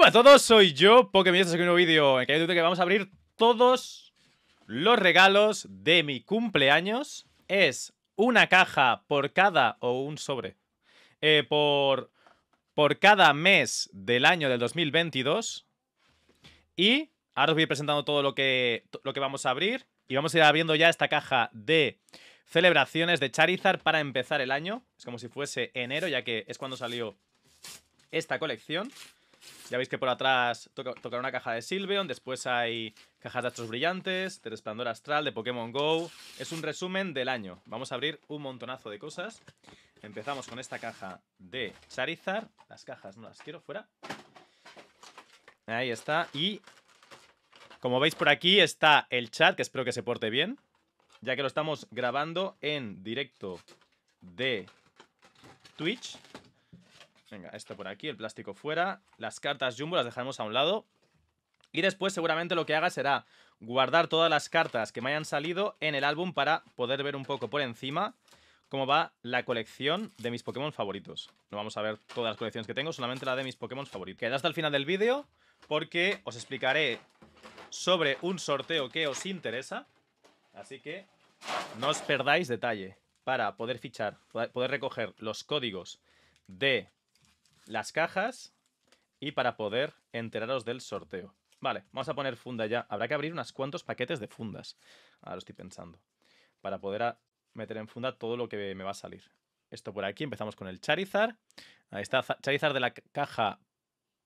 ¡Hola a todos, soy yo, Pokémon, este es un nuevo vídeo en que que vamos a abrir todos los regalos de mi cumpleaños. Es una caja por cada, o un sobre, eh, por, por cada mes del año del 2022. Y ahora os voy a ir presentando todo lo que, lo que vamos a abrir. Y vamos a ir abriendo ya esta caja de celebraciones de Charizard para empezar el año. Es como si fuese enero, ya que es cuando salió esta colección. Ya veis que por atrás toca, una caja de Silveon, después hay cajas de Astros Brillantes, de Resplandor Astral, de Pokémon GO. Es un resumen del año. Vamos a abrir un montonazo de cosas. Empezamos con esta caja de Charizard. Las cajas no las quiero fuera. Ahí está. Y como veis por aquí está el chat, que espero que se porte bien. Ya que lo estamos grabando en directo de Twitch. Venga, esto por aquí, el plástico fuera. Las cartas Jumbo las dejaremos a un lado. Y después seguramente lo que haga será guardar todas las cartas que me hayan salido en el álbum para poder ver un poco por encima cómo va la colección de mis Pokémon favoritos. No vamos a ver todas las colecciones que tengo, solamente la de mis Pokémon favoritos. Quedad hasta el final del vídeo porque os explicaré sobre un sorteo que os interesa. Así que no os perdáis detalle para poder fichar, poder recoger los códigos de las cajas y para poder enteraros del sorteo. Vale, vamos a poner funda ya. Habrá que abrir unos cuantos paquetes de fundas. Ahora lo estoy pensando. Para poder meter en funda todo lo que me va a salir. Esto por aquí, empezamos con el Charizard. Ahí está, Charizard de la caja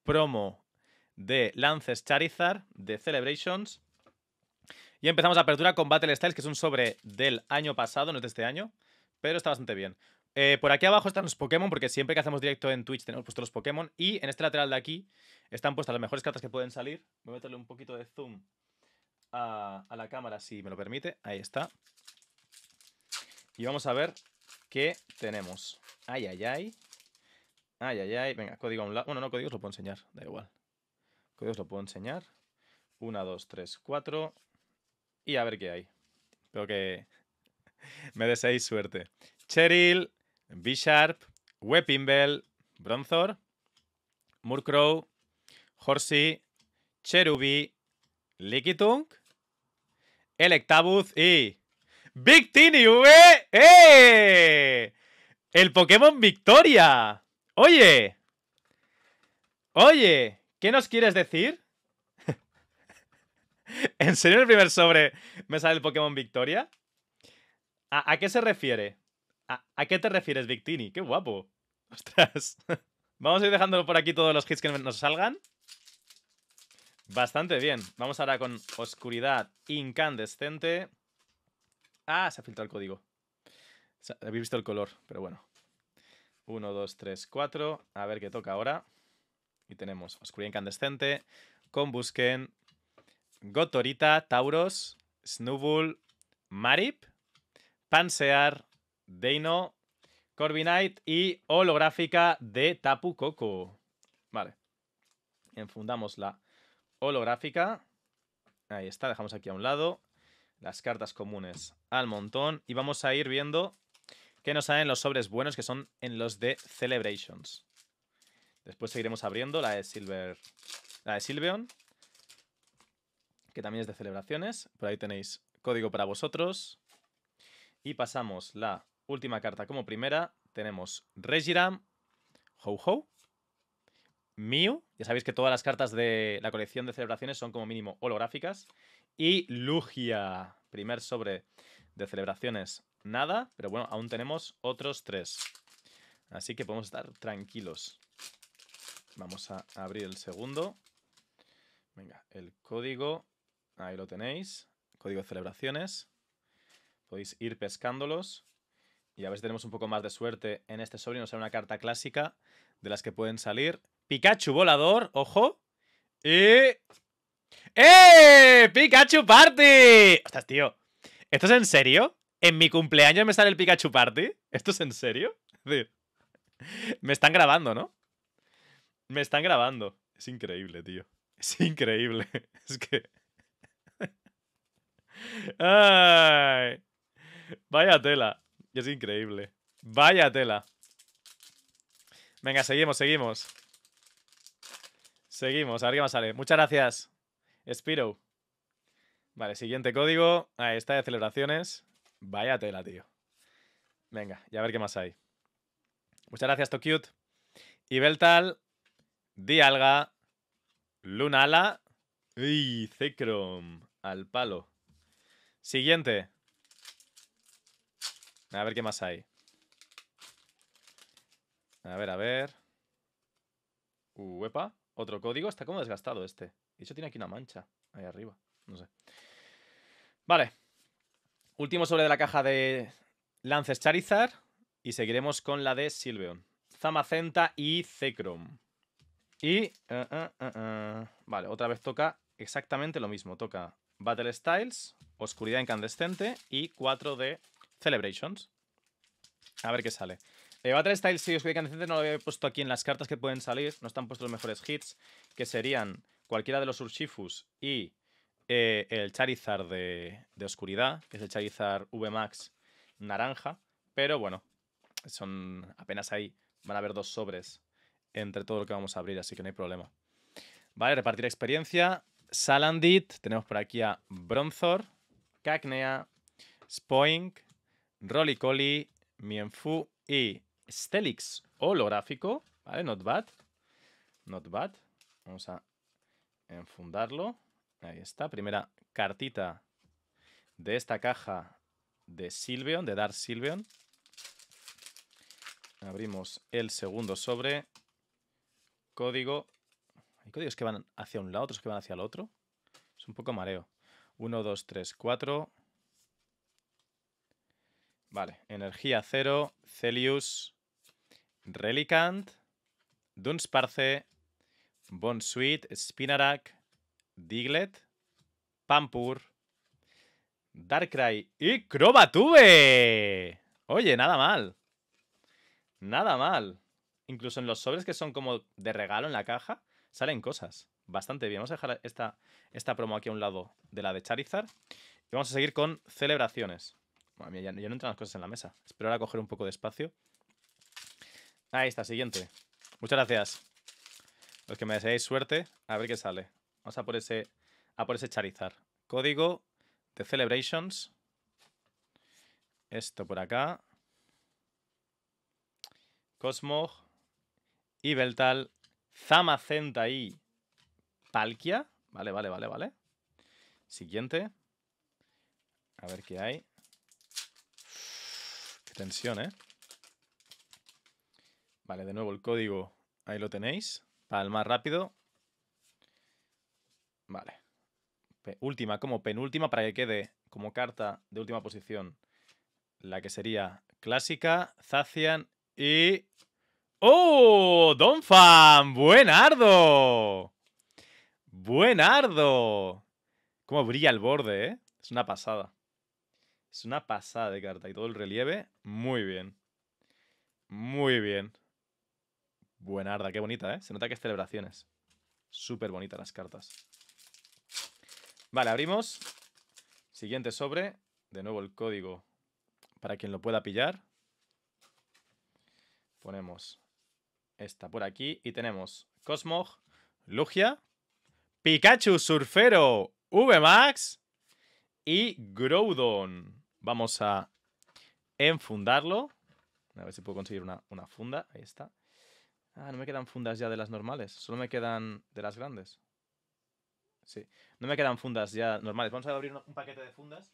promo de Lances Charizard de Celebrations. Y empezamos la apertura con Battle Styles, que es un sobre del año pasado, no es de este año, pero está bastante bien. Eh, por aquí abajo están los Pokémon, porque siempre que hacemos directo en Twitch tenemos puestos los Pokémon. Y en este lateral de aquí están puestas las mejores cartas que pueden salir. Voy a meterle un poquito de zoom a, la cámara, si me lo permite. Ahí está. Y vamos a ver qué tenemos. Ay, ay, ay. Ay, ay, ay. Venga, código a un lado. Bueno, no, códigos lo puedo enseñar. Da igual. Códigos lo puedo enseñar. 1, 2, 3, cuatro. Y a ver qué hay. Espero que me deseéis suerte. Cheryl, B-Sharp, Weppinbell, Bronzor, Murkrow, Horsey, Cherubi, Likitung, Electabuzz y. ¡Big V! ¡Eh! ¡El Pokémon Victoria! ¡Oye! ¡Oye! ¿Qué nos quieres decir? ¿En serio en el primer sobre me sale el Pokémon Victoria? ¿A, qué se refiere? ¿A, qué te refieres, Victini? ¡Qué guapo! ¡Ostras! Vamos a ir dejándolo por aquí todos los hits que nos salgan. Bastante bien. Vamos ahora con oscuridad incandescente. Ah, se ha filtrado el código. Habéis visto el color, pero bueno. 1, 2, 3, 4. A ver qué toca ahora. Y tenemos oscuridad incandescente, Combusken, Gotorita, Tauros, Snubull, Marip, Pansear, Deino, Corbinite y holográfica de Tapu Koko. Vale. Enfundamos la holográfica. Ahí está, dejamos aquí a un lado las cartas comunes al montón y vamos a ir viendo qué nos salen los sobres buenos que son en los de Celebrations. Después seguiremos abriendo la de Silver, la de Silveon, que también es de celebraciones. Por ahí tenéis código para vosotros. Y pasamos la última carta como primera, tenemos Regiram, Ho Ho, Mew. Ya sabéis que todas las cartas de la colección de celebraciones son como mínimo holográficas. Y Lugia, primer sobre de celebraciones, nada. Pero bueno, aún tenemos otros tres. Así que podemos estar tranquilos. Vamos a abrir el segundo. Venga, el código. Ahí lo tenéis. Código de celebraciones. Podéis ir pescándolos y a ver si tenemos un poco más de suerte en este sobre y nos sale una carta clásica de las que pueden salir. Pikachu volador, ojo. Y... ¡Eh! ¡Pikachu Party! Ostras, tío. ¿Esto es en serio? ¿En mi cumpleaños me sale el Pikachu Party? ¿Esto es en serio? me están grabando, ¿no? Me están grabando. Es increíble, tío. Es increíble. Es que... Ay. Vaya tela. Y es increíble. Vaya tela. Venga, seguimos, seguimos. Seguimos, a ver qué más sale. Muchas gracias, Spiro. Vale, siguiente código. Ahí está, de celebraciones. Vaya tela, tío. Venga, y a ver qué más hay. Muchas gracias, cute. Y Beltal, Dialga, Lunala y Cecrom. Al palo. Siguiente. A ver qué más hay. A ver, a ver. ¡Uepa! Uh, otro código. Está como desgastado este. De hecho, tiene aquí una mancha. Ahí arriba. No sé. Vale. Último sobre de la caja de Lances Charizard. Y seguiremos con la de Silveon. Zamacenta y Zekrom. Y... Eh, eh, eh, vale, otra vez toca exactamente lo mismo. Toca Battle Styles, Oscuridad Incandescente y 4 de Celebrations. A ver qué sale. a eh, Battle Style, si os no lo había puesto aquí en las cartas que pueden salir. No están puestos los mejores hits, que serían cualquiera de los Urshifus y eh, el Charizard de, Oscuridad, que es el Charizard VMAX naranja. Pero bueno, son apenas ahí. Van a haber dos sobres entre todo lo que vamos a abrir, así que no hay problema. Vale, repartir experiencia. Salandit, tenemos por aquí a Bronzor, Cacnea, Spoink, Rolly Collie, Mienfu y Stelix holográfico. ¿Vale? Not bad. Not bad. Vamos a enfundarlo. Ahí está. Primera cartita de esta caja de Silveon, de Dark Silveon. Abrimos el segundo sobre. Código. Hay códigos que van hacia un lado, otros que van hacia el otro. Es un poco mareo. 1, 2, 3, 4. Vale, energía cero, Celius, Relicant, Dunsparce, Bonsuit, Spinarak, Diglett, Pampur, Darkrai y Crobatube. Oye, nada mal. Nada mal. Incluso en los sobres que son como de regalo en la caja, salen cosas. Bastante bien. Vamos a dejar esta, esta promo aquí a un lado de la de Charizard. Y vamos a seguir con celebraciones ya, no entran las cosas en la mesa. Espero ahora coger un poco de espacio. Ahí está, siguiente. Muchas gracias. Los que me deseáis suerte, a ver qué sale. Vamos a por ese, a por ese Charizard. Código de Celebrations. Esto por acá. Cosmog. Y Beltal. Zamacenta y Palkia. Vale, vale, vale, vale. Siguiente. A ver qué hay extensión, ¿eh? Vale, de nuevo el código. Ahí lo tenéis. Para el más rápido. Vale. última, como penúltima, para que quede como carta de última posición. La que sería clásica, Zacian y... ¡Oh! ardo! ¡Buen ardo! Cómo brilla el borde, ¿eh? Es una pasada. Es una pasada de carta y todo el relieve, muy bien. Muy bien. Buenarda, qué bonita, ¿eh? Se nota que es celebraciones. Súper bonitas las cartas. Vale, abrimos. Siguiente sobre. De nuevo el código para quien lo pueda pillar. Ponemos esta por aquí y tenemos Cosmog, Lugia, Pikachu Surfero, VMAX y Groudon. Vamos a enfundarlo. A ver si puedo conseguir una, funda. Ahí está. Ah, no me quedan fundas ya de las normales. Solo me quedan de las grandes. Sí. No me quedan fundas ya normales. Vamos a abrir un paquete de fundas.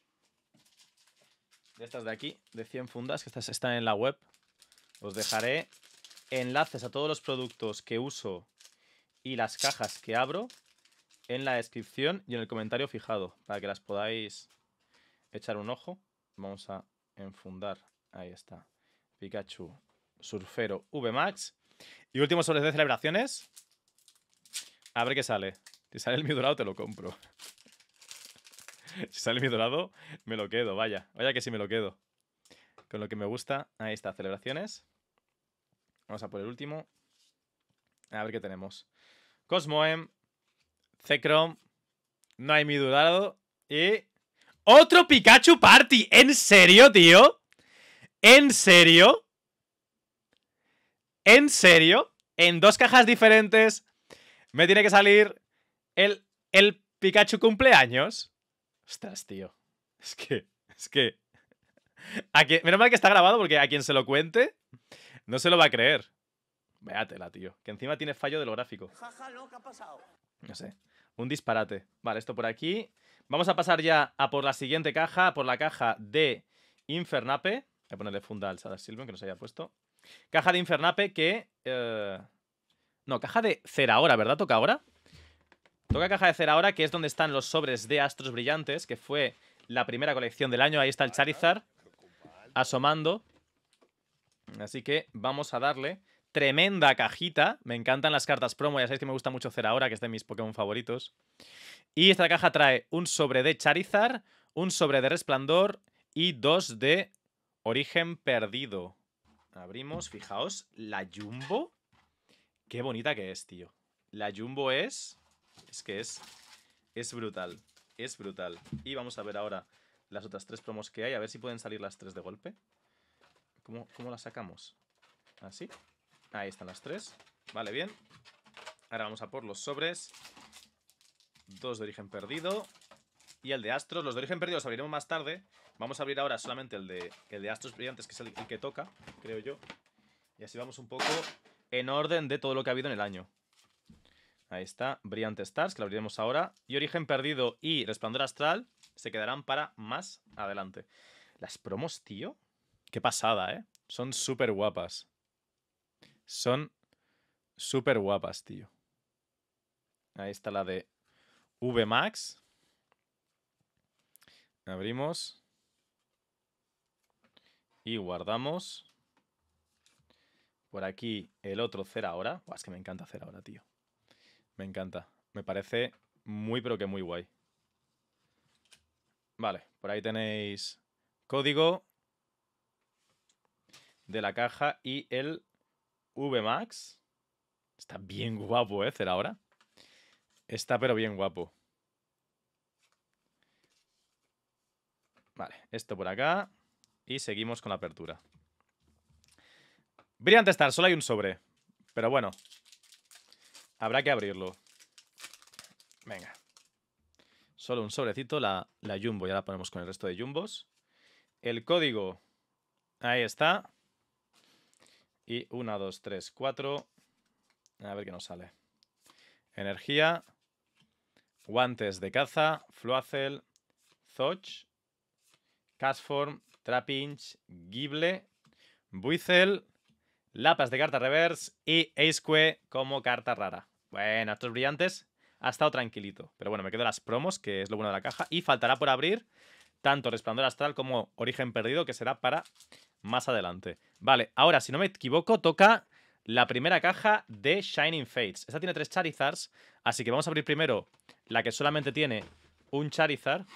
De estas de aquí, de 100 fundas, que estas están en la web. Os dejaré enlaces a todos los productos que uso y las cajas que abro en la descripción y en el comentario fijado, para que las podáis echar un ojo. Vamos a enfundar. Ahí está. Pikachu, Surfero, VMAX. Y último sobre de celebraciones. A ver qué sale. Si sale el mi dorado, te lo compro. si sale el mío dorado, me lo quedo, vaya. Vaya que sí me lo quedo. Con lo que me gusta. Ahí está, celebraciones. Vamos a por el último. A ver qué tenemos. Cosmoem, Zekrom, no hay mi dorado y otro Pikachu Party. ¿En serio, tío? ¿En serio? ¿En serio? En dos cajas diferentes me tiene que salir el, el Pikachu cumpleaños. Ostras, tío. Es que, es que... A menos mal que está grabado porque a quien se lo cuente no se lo va a creer. Véatela, tío. Que encima tiene fallo de lo gráfico. No sé. Un disparate. Vale, esto por aquí. Vamos a pasar ya a por la siguiente caja, por la caja de Infernape. Voy a ponerle funda al Sadar Silver que nos haya puesto. Caja de Infernape que... Eh, no, caja de cera ¿verdad? ¿Toca ahora? Toca caja de Ceraora, que es donde están los sobres de Astros Brillantes, que fue la primera colección del año. Ahí está el Charizard asomando. Así que vamos a darle tremenda cajita. Me encantan las cartas promo. Ya sabéis que me gusta mucho hacer ahora, que es de mis Pokémon favoritos. Y esta caja trae un sobre de Charizard, un sobre de Resplandor y dos de Origen Perdido. Abrimos, fijaos, la Jumbo. Qué bonita que es, tío. La Jumbo es... Es que es... Es brutal. Es brutal. Y vamos a ver ahora las otras tres promos que hay. A ver si pueden salir las tres de golpe. ¿Cómo, cómo las sacamos? ¿Así? Ahí están las tres. Vale, bien. Ahora vamos a por los sobres. Dos de origen perdido. Y el de astros. Los de origen perdido los abriremos más tarde. Vamos a abrir ahora solamente el de, el de astros brillantes, que es el, que toca, creo yo. Y así vamos un poco en orden de todo lo que ha habido en el año. Ahí está, Brillante Stars, que lo abriremos ahora. Y Origen Perdido y Resplandor Astral se quedarán para más adelante. Las promos, tío. Qué pasada, ¿eh? Son súper guapas son súper guapas, tío. Ahí está la de VMAX. Abrimos. Y guardamos. Por aquí el otro Cera ahora. Es que me encanta hacer ahora, tío. Me encanta. Me parece muy, pero que muy guay. Vale, por ahí tenéis código de la caja y el VMAX. Está bien guapo, ¿eh? ahora. Está pero bien guapo. Vale, esto por acá. Y seguimos con la apertura. Brillante Star, solo hay un sobre. Pero bueno. Habrá que abrirlo. Venga. Solo un sobrecito, la, la Jumbo. Ya la ponemos con el resto de Jumbos. El código. Ahí está. Y 1, 2, 3, 4. A ver qué nos sale. Energía. Guantes de caza. Fluacel. Zoch. casform Trapinch. Gible. Buizel. Lapas de carta reverse. Y Ace como carta rara. Bueno, estos brillantes. Ha estado tranquilito. Pero bueno, me quedo las promos, que es lo bueno de la caja. Y faltará por abrir tanto Resplandor Astral como Origen Perdido, que será para más adelante. Vale, ahora, si no me equivoco, toca la primera caja de Shining Fates. Esta tiene tres Charizards, así que vamos a abrir primero la que solamente tiene un Charizard,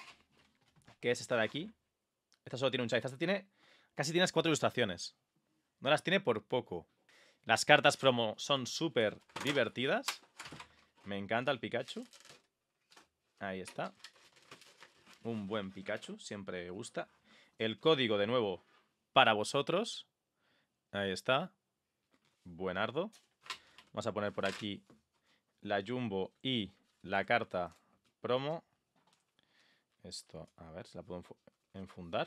que es esta de aquí. Esta solo tiene un Charizard. Esta tiene... Casi tienes cuatro ilustraciones. No las tiene por poco. Las cartas promo son súper divertidas. Me encanta el Pikachu. Ahí está. Un buen Pikachu, siempre gusta. El código, de nuevo, para vosotros. Ahí está. Buenardo. Vamos a poner por aquí la Jumbo y la carta promo. Esto, a ver, si la puedo enfundar.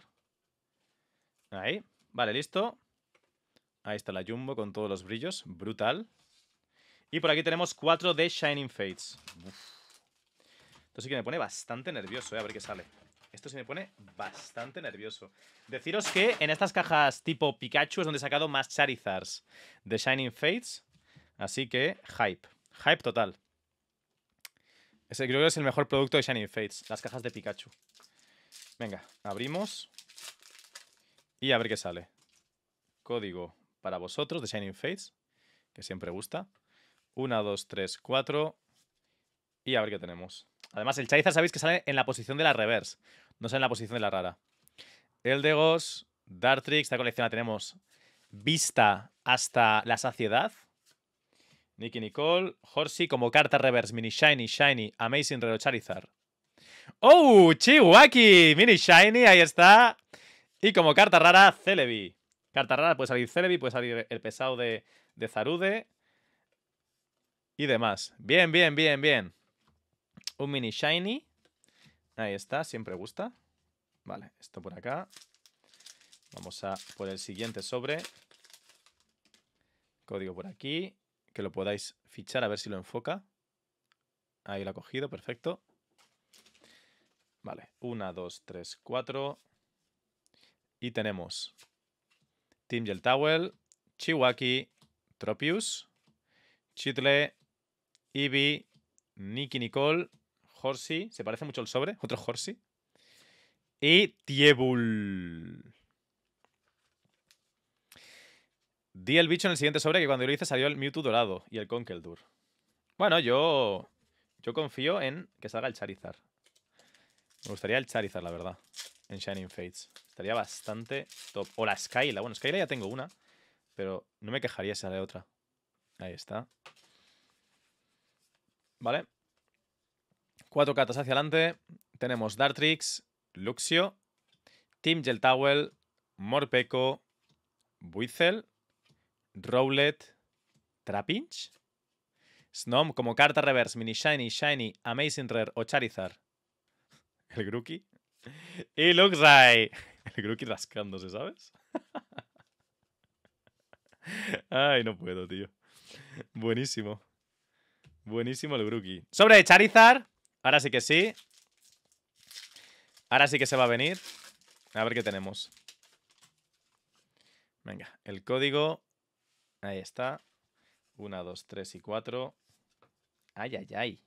Ahí. Vale, listo. Ahí está la Jumbo con todos los brillos. Brutal. Y por aquí tenemos cuatro de Shining Fates. Esto sí que me pone bastante nervioso, eh, a ver qué sale. Esto sí me pone bastante nervioso. Deciros que en estas cajas tipo Pikachu es donde he sacado más Charizards de Shining Fates. Así que, hype. Hype total. creo que es el mejor producto de Shining Fates, las cajas de Pikachu. Venga, abrimos. Y a ver qué sale. Código para vosotros de Shining Fates, que siempre gusta. 1, 2, 3, 4. Y a ver qué tenemos. Además, el Charizard sabéis que sale en la posición de la reverse, no sale en la posición de la rara. Eldegos, Dartrix, esta colección la tenemos vista hasta la saciedad. Nicky Nicole, Horsey como carta reverse, mini shiny, shiny, amazing Rero Charizard. ¡Oh! ¡Chiwaki! Mini shiny, ahí está. Y como carta rara, Celebi. Carta rara, puede salir Celebi, puede salir el pesado de, de Zarude. Y demás. Bien, bien, bien, bien. Un mini shiny. Ahí está, siempre gusta. Vale, esto por acá. Vamos a por el siguiente sobre. Código por aquí. Que lo podáis fichar, a ver si lo enfoca. Ahí lo ha cogido, perfecto. Vale, 1, 2, 3, 4. Y tenemos Team Towel, Chiwaki, Tropius, Chitle, Ibi, Nicky Nicole, Horsey. Se parece mucho el sobre. Otro Horsey. Y Tiebul. Di el bicho en el siguiente sobre que cuando lo hice salió el Mewtwo dorado y el Dur. Bueno, yo. Yo confío en que salga el Charizard. Me gustaría el Charizard, la verdad. En Shining Fates. Estaría bastante top. O la Skyla. Bueno, Skyla ya tengo una. Pero no me quejaría si sale otra. Ahí está. Vale. Cuatro cartas hacia adelante. Tenemos Dartrix, Luxio, Team Towel, Morpeco, Buizel, Rowlet, Trapinch, Snom como carta reverse, Mini Shiny, Shiny, Amazing Rare o Charizard. El Grookey. Y Luxray. El Grookey rascándose, ¿sabes? Ay, no puedo, tío. Buenísimo. Buenísimo el Grookey. Sobre Charizard. Ahora sí que sí. Ahora sí que se va a venir. A ver qué tenemos. Venga, el código. Ahí está. 1, 2, 3 y 4. Ay, ay, ay.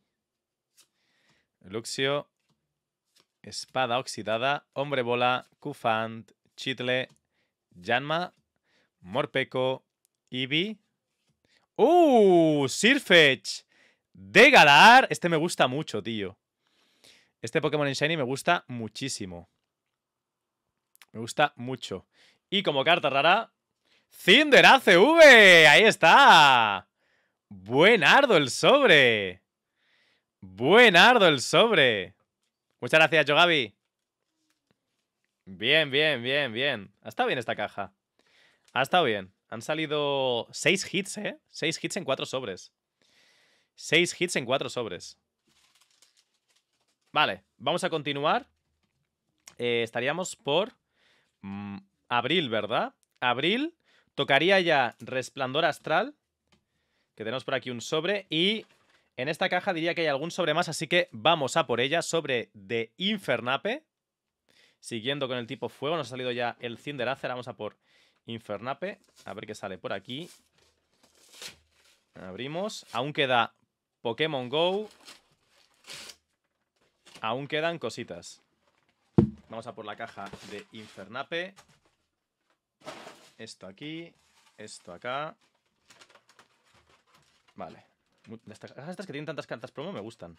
Luxio. Espada oxidada. Hombre bola. Kufant. Chitle. Janma. Morpeco. Eevee. ¡Uh! Sirfetch de Galar. Este me gusta mucho, tío. Este Pokémon en Shiny me gusta muchísimo. Me gusta mucho. Y como carta rara, Cinder ACV. Ahí está. ¡Buen ardo el sobre. ¡Buen ardo el sobre. Muchas gracias, Yogabi. Bien, bien, bien, bien. Ha estado bien esta caja. Ha estado bien. Han salido seis hits, ¿eh? Seis hits en cuatro sobres. Seis hits en cuatro sobres. Vale, vamos a continuar. Eh, estaríamos por mm, abril, ¿verdad? Abril tocaría ya Resplandor Astral, que tenemos por aquí un sobre, y en esta caja diría que hay algún sobre más, así que vamos a por ella, sobre de Infernape. Siguiendo con el tipo fuego, nos ha salido ya el Cinderacer, vamos a por Infernape, a ver qué sale por aquí. Abrimos, aún queda Pokémon Go. Aún quedan cositas. Vamos a por la caja de Infernape. Esto aquí, esto acá. Vale. Estas, que tienen tantas cartas promo me gustan.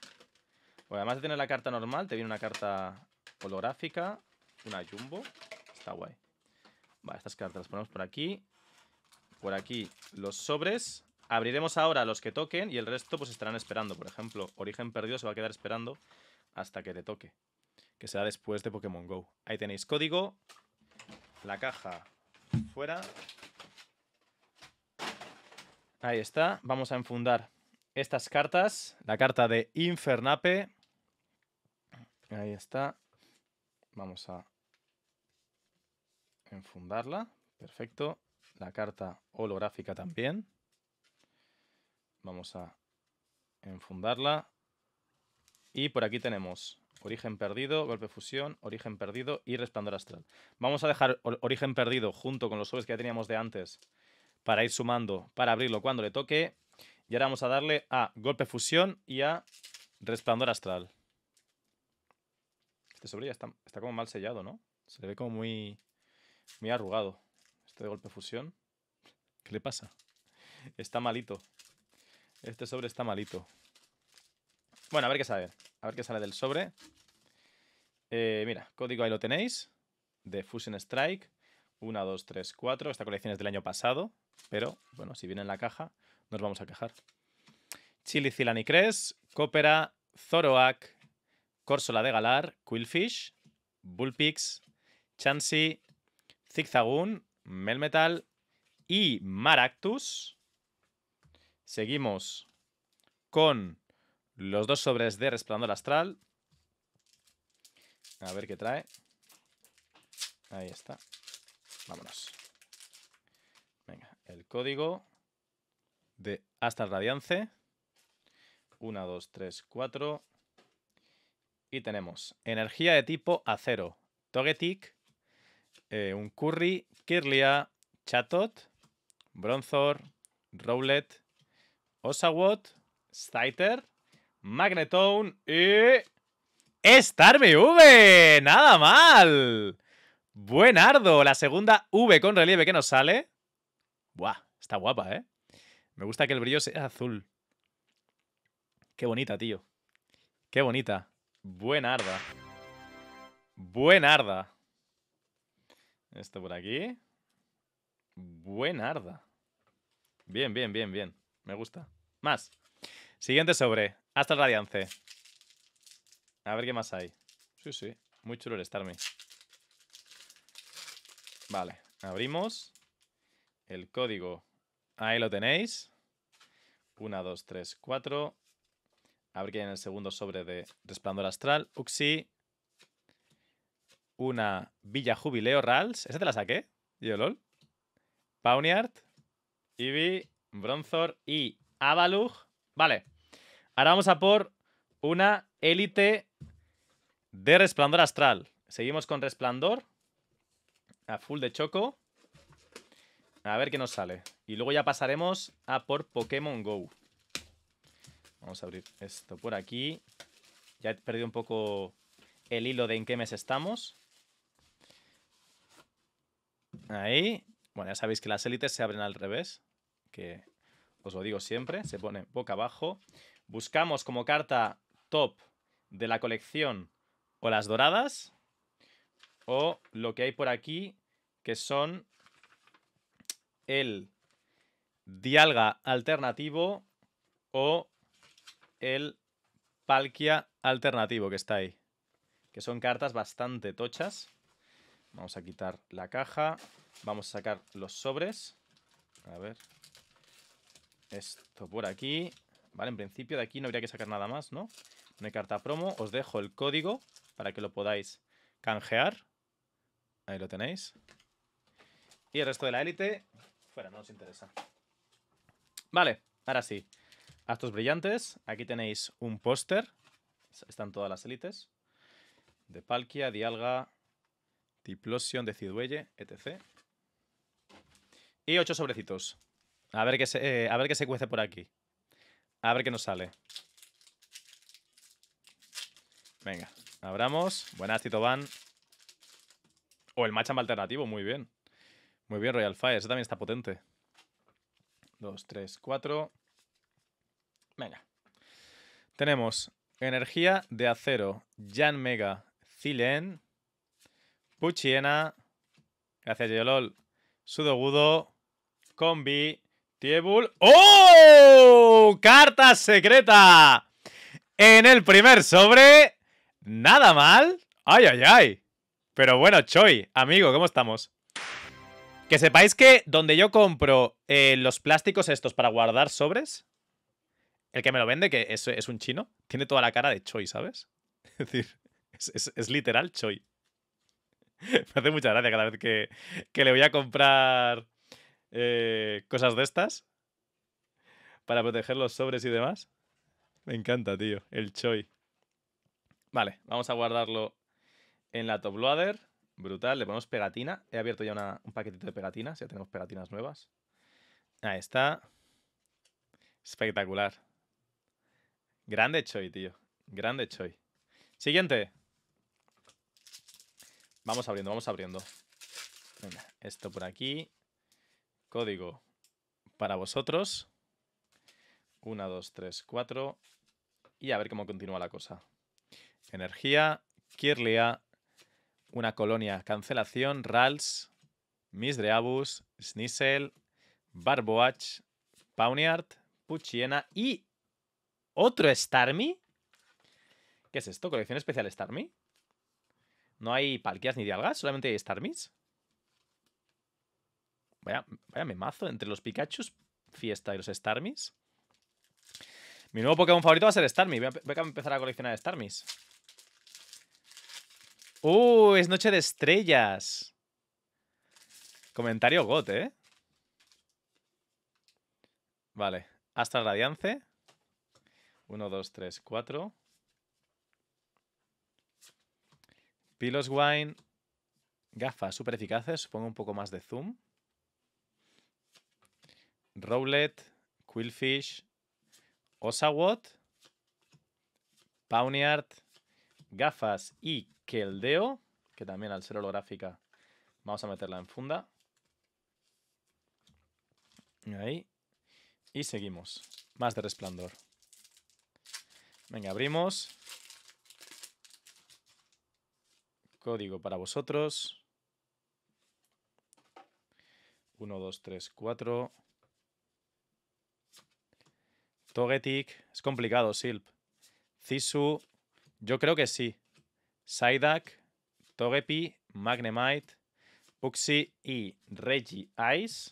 además de tener la carta normal, te viene una carta holográfica, una jumbo. Está guay. Vale, estas cartas las ponemos por aquí. Por aquí los sobres. Abriremos ahora los que toquen y el resto pues estarán esperando. Por ejemplo, Origen Perdido se va a quedar esperando hasta que te toque, que será después de Pokémon Go. Ahí tenéis código, la caja fuera. Ahí está, vamos a enfundar estas cartas. La carta de Infernape. Ahí está. Vamos a enfundarla. Perfecto. La carta holográfica también. Vamos a enfundarla. Y por aquí tenemos origen perdido, golpe fusión, origen perdido y resplandor astral. Vamos a dejar origen perdido junto con los sobres que ya teníamos de antes para ir sumando, para abrirlo cuando le toque. Y ahora vamos a darle a golpe fusión y a resplandor astral. Este sobre ya está, como mal sellado, ¿no? Se ve como muy, muy arrugado. Este de golpe fusión. ¿Qué le pasa? Está malito. Este sobre está malito. Bueno, a ver qué sale. A ver qué sale del sobre. Eh, mira, código ahí lo tenéis. De Fusion Strike. 1, 2, 3, 4. Esta colección es del año pasado. Pero, bueno, si viene en la caja, nos vamos a quejar. Chili Cress, Copera, Zoroac, Corsola de Galar, Quillfish, Bullpix, Chansey, Zigzagoon, Melmetal y Maractus. Seguimos con los dos sobres de Resplandor Astral. A ver qué trae. Ahí está. Vámonos. Venga, el código de Astral Radiance. 1, 2, 3, 4. Y tenemos energía de tipo acero. Togetic, eh, un Curry, Kirlia, Chatot, Bronzor, Rowlet, Osawot, Scyther, Magnetone y... Star V, nada mal. ¡Buen ardo! la segunda V con relieve que nos sale. Buah, está guapa, ¿eh? Me gusta que el brillo sea azul. Qué bonita, tío. Qué bonita. ¡Buen arda! ¡Buen arda! Esto por aquí. arda! Bien, bien, bien, bien. Me gusta. Más. Siguiente sobre. Hasta el Radiance. A ver qué más hay. Sí, sí. Muy chulo el Starmie. Vale. Abrimos. El código. Ahí lo tenéis. 1, 2, 3, 4. A ver qué hay en el segundo sobre de Resplandor Astral. Uxi. Una Villa Jubileo Rals. ¿Esa te la saqué? Yo, LOL. Pauniart. Eevee. Bronzor y Avalug. Vale. Ahora vamos a por una élite de resplandor astral. Seguimos con resplandor. A full de choco. A ver qué nos sale. Y luego ya pasaremos a por Pokémon GO. Vamos a abrir esto por aquí. Ya he perdido un poco el hilo de en qué mes estamos. Ahí. Bueno, ya sabéis que las élites se abren al revés que os lo digo siempre, se pone boca abajo. Buscamos como carta top de la colección o las doradas o lo que hay por aquí que son el dialga alternativo o el palquia alternativo que está ahí. Que son cartas bastante tochas. Vamos a quitar la caja. Vamos a sacar los sobres. A ver, esto por aquí. Vale, en principio de aquí no habría que sacar nada más, ¿no? No hay carta promo. Os dejo el código para que lo podáis canjear. Ahí lo tenéis. Y el resto de la élite, fuera, no nos interesa. Vale, ahora sí. Actos brillantes. Aquí tenéis un póster. Están todas las élites. De Palkia, Dialga, Diplosion, Decidueye, etc. Y ocho sobrecitos. A ver qué se, eh, a ver qué se cuece por aquí. A ver qué nos sale. Venga, abramos. Buenas, Tito Van. O oh, el matchup alternativo, muy bien. Muy bien, Royal Fire. Ese también está potente. Dos, tres, cuatro. Venga. Tenemos energía de acero. Jan Mega. Zilen. Puchiena. Gracias, Yolol. Sudogudo. Combi. Tiebul. ¡Oh! Carta secreta. En el primer sobre. Nada mal. Ay, ay, ay. Pero bueno, Choi, amigo, ¿cómo estamos? Que sepáis que donde yo compro eh, los plásticos estos para guardar sobres, el que me lo vende, que es, es un chino, tiene toda la cara de Choi, ¿sabes? Es decir, es, literal Choi. Me hace mucha gracia cada vez que, que le voy a comprar eh, cosas de estas para proteger los sobres y demás. Me encanta, tío, el Choi Vale, vamos a guardarlo en la top loader. Brutal, le ponemos pegatina. He abierto ya un paquetito de pegatinas, ya tenemos pegatinas nuevas. Ahí está. Espectacular. Grande Choi, tío. Grande Choi. Siguiente. Vamos abriendo, vamos abriendo. esto por aquí. Código para vosotros. 1, 2, 3, 4. Y a ver cómo continúa la cosa. Energía, Kirlia, una colonia, cancelación, Rals, Misdreavus, Snissel, Barboach, Pauniard, Puchiena y otro Starmie. ¿Qué es esto? ¿Colección especial Starmie? No hay palquias ni dialgas, solamente hay Starmies. Vaya, vaya mazo entre los Pikachu, Fiesta y los Starmies. Mi nuevo Pokémon favorito va a ser Starmie. Voy a, empezar a coleccionar Starmies. ¡Uh! Es noche de estrellas. Comentario gote, ¿eh? Vale. Hasta Radiance. 1, 2, 3, 4. Pilos Wine. Gafas super eficaces. Supongo un poco más de zoom. Rowlet, Quillfish, Osawot, Pawniard, Gafas y Keldeo, que también al ser holográfica vamos a meterla en funda. Ahí. Y seguimos. Más de resplandor. Venga, abrimos. Código para vosotros. 1, 2, 3, 4. Togetic. Es complicado, Silp. Cisu, Yo creo que sí. Psyduck, Togepi, Magnemite, Puxi y Reggie Ice.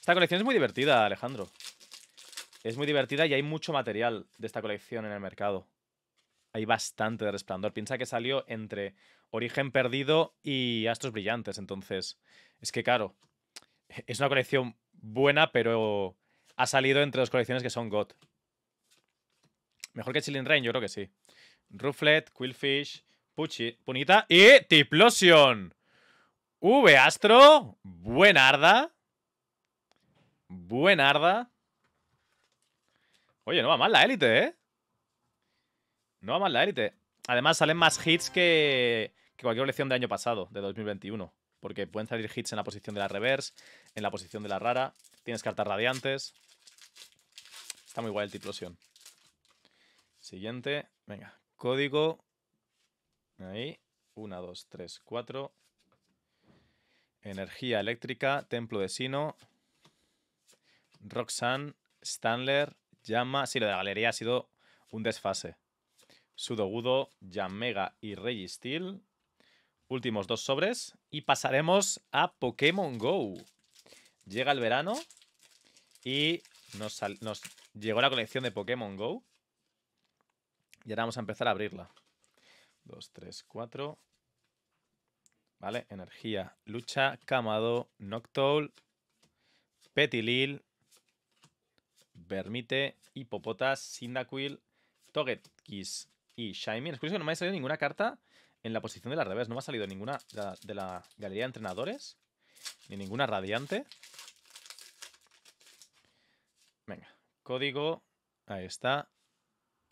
Esta colección es muy divertida, Alejandro. Es muy divertida y hay mucho material de esta colección en el mercado. Hay bastante de resplandor. Piensa que salió entre Origen Perdido y Astros Brillantes. Entonces, es que claro, es una colección buena, pero ha salido entre dos colecciones que son God. Mejor que Chilling Rain, yo creo que sí. Rufflet, Quillfish, Puchi, Punita y Tiplosion. V Astro, buenarda. Buenarda. Oye, no va mal la élite, ¿eh? No va mal la élite. Además, salen más hits que, que cualquier colección de año pasado, de 2021 porque pueden salir hits en la posición de la reverse, en la posición de la rara. Tienes cartas radiantes. Está muy guay el tiplosión. Siguiente. Venga, código. Ahí. 1, 2, 3, 4. Energía eléctrica, Templo de Sino, Roxanne, Stanler, Llama. Sí, lo de la galería ha sido un desfase. Sudogudo, Yamega y Registeel últimos dos sobres y pasaremos a Pokémon Go. Llega el verano y nos, llegó la colección de Pokémon Go. Y ahora vamos a empezar a abrirla. 2, 3, 4. Vale, energía, lucha, camado, Noctowl, Petilil, Vermite, Hipopotas, Sindaquil, togetkiss y Shiny. Es curioso que no me haya salido ninguna carta en la posición de la revés. No me ha salido ninguna de la, galería de entrenadores. Ni ninguna radiante. Venga. Código. Ahí está.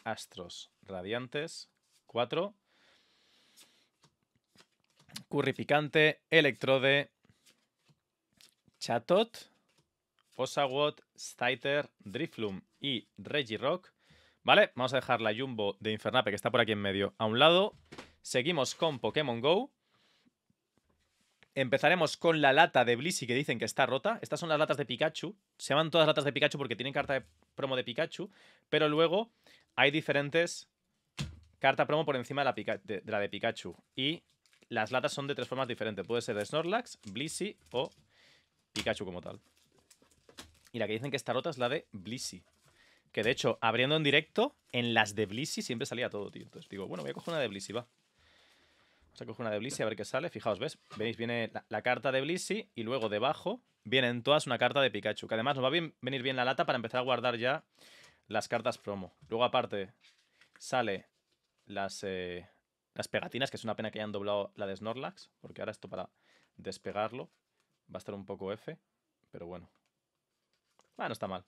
Astros radiantes. Cuatro. Currificante. Electrode. Chatot. Osawot. Stiter. Driflum y Regirock. ¿Vale? Vamos a dejar la Jumbo de Infernape, que está por aquí en medio, a un lado. Seguimos con Pokémon Go. Empezaremos con la lata de Blissey que dicen que está rota. Estas son las latas de Pikachu. Se llaman todas latas de Pikachu porque tienen carta de promo de Pikachu. Pero luego hay diferentes carta promo por encima de la, de, Pikachu. Y las latas son de tres formas diferentes. Puede ser de Snorlax, Blissey o Pikachu como tal. Y la que dicen que está rota es la de Blissey. Que de hecho, abriendo en directo, en las de Blissey siempre salía todo, tío. Entonces digo, bueno, voy a coger una de Blissey, va. Vamos a coger una de Blissey a ver qué sale. Fijaos, ¿ves? Veis, viene la, carta de Blissey y luego debajo vienen todas una carta de Pikachu. Que además nos va a venir bien la lata para empezar a guardar ya las cartas promo. Luego, aparte, sale las, eh, las pegatinas, que es una pena que hayan doblado la de Snorlax, porque ahora esto para despegarlo va a estar un poco F, pero bueno. Ah, no está mal.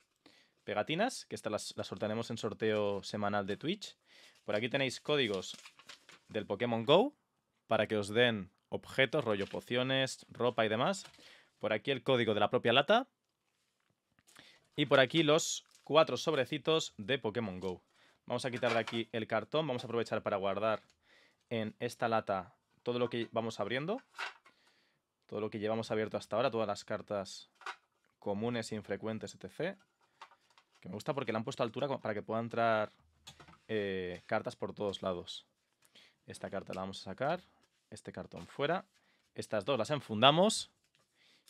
Pegatinas, que estas las, las en sorteo semanal de Twitch. Por aquí tenéis códigos del Pokémon GO, para que os den objetos, rollo pociones, ropa y demás. Por aquí el código de la propia lata. Y por aquí los cuatro sobrecitos de Pokémon GO. Vamos a quitar de aquí el cartón. Vamos a aprovechar para guardar en esta lata todo lo que vamos abriendo. Todo lo que llevamos abierto hasta ahora. Todas las cartas comunes, infrecuentes, etc. Que me gusta porque le han puesto altura para que pueda entrar eh, cartas por todos lados. Esta carta la vamos a sacar. Este cartón fuera. Estas dos las enfundamos.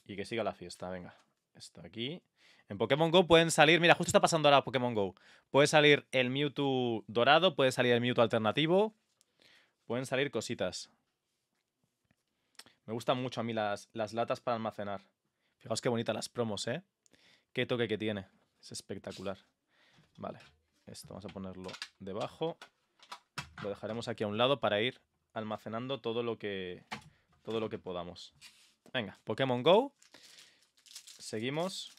Y que siga la fiesta, venga. Esto aquí. En Pokémon GO pueden salir... Mira, justo está pasando ahora Pokémon GO. Puede salir el Mewtwo dorado, puede salir el Mewtwo alternativo. Pueden salir cositas. Me gustan mucho a mí las, las latas para almacenar. Fijaos qué bonitas las promos, ¿eh? Qué toque que tiene. Es espectacular. Vale. Esto vamos a ponerlo debajo. Lo dejaremos aquí a un lado para ir almacenando todo lo que, todo lo que podamos. Venga, Pokémon Go. Seguimos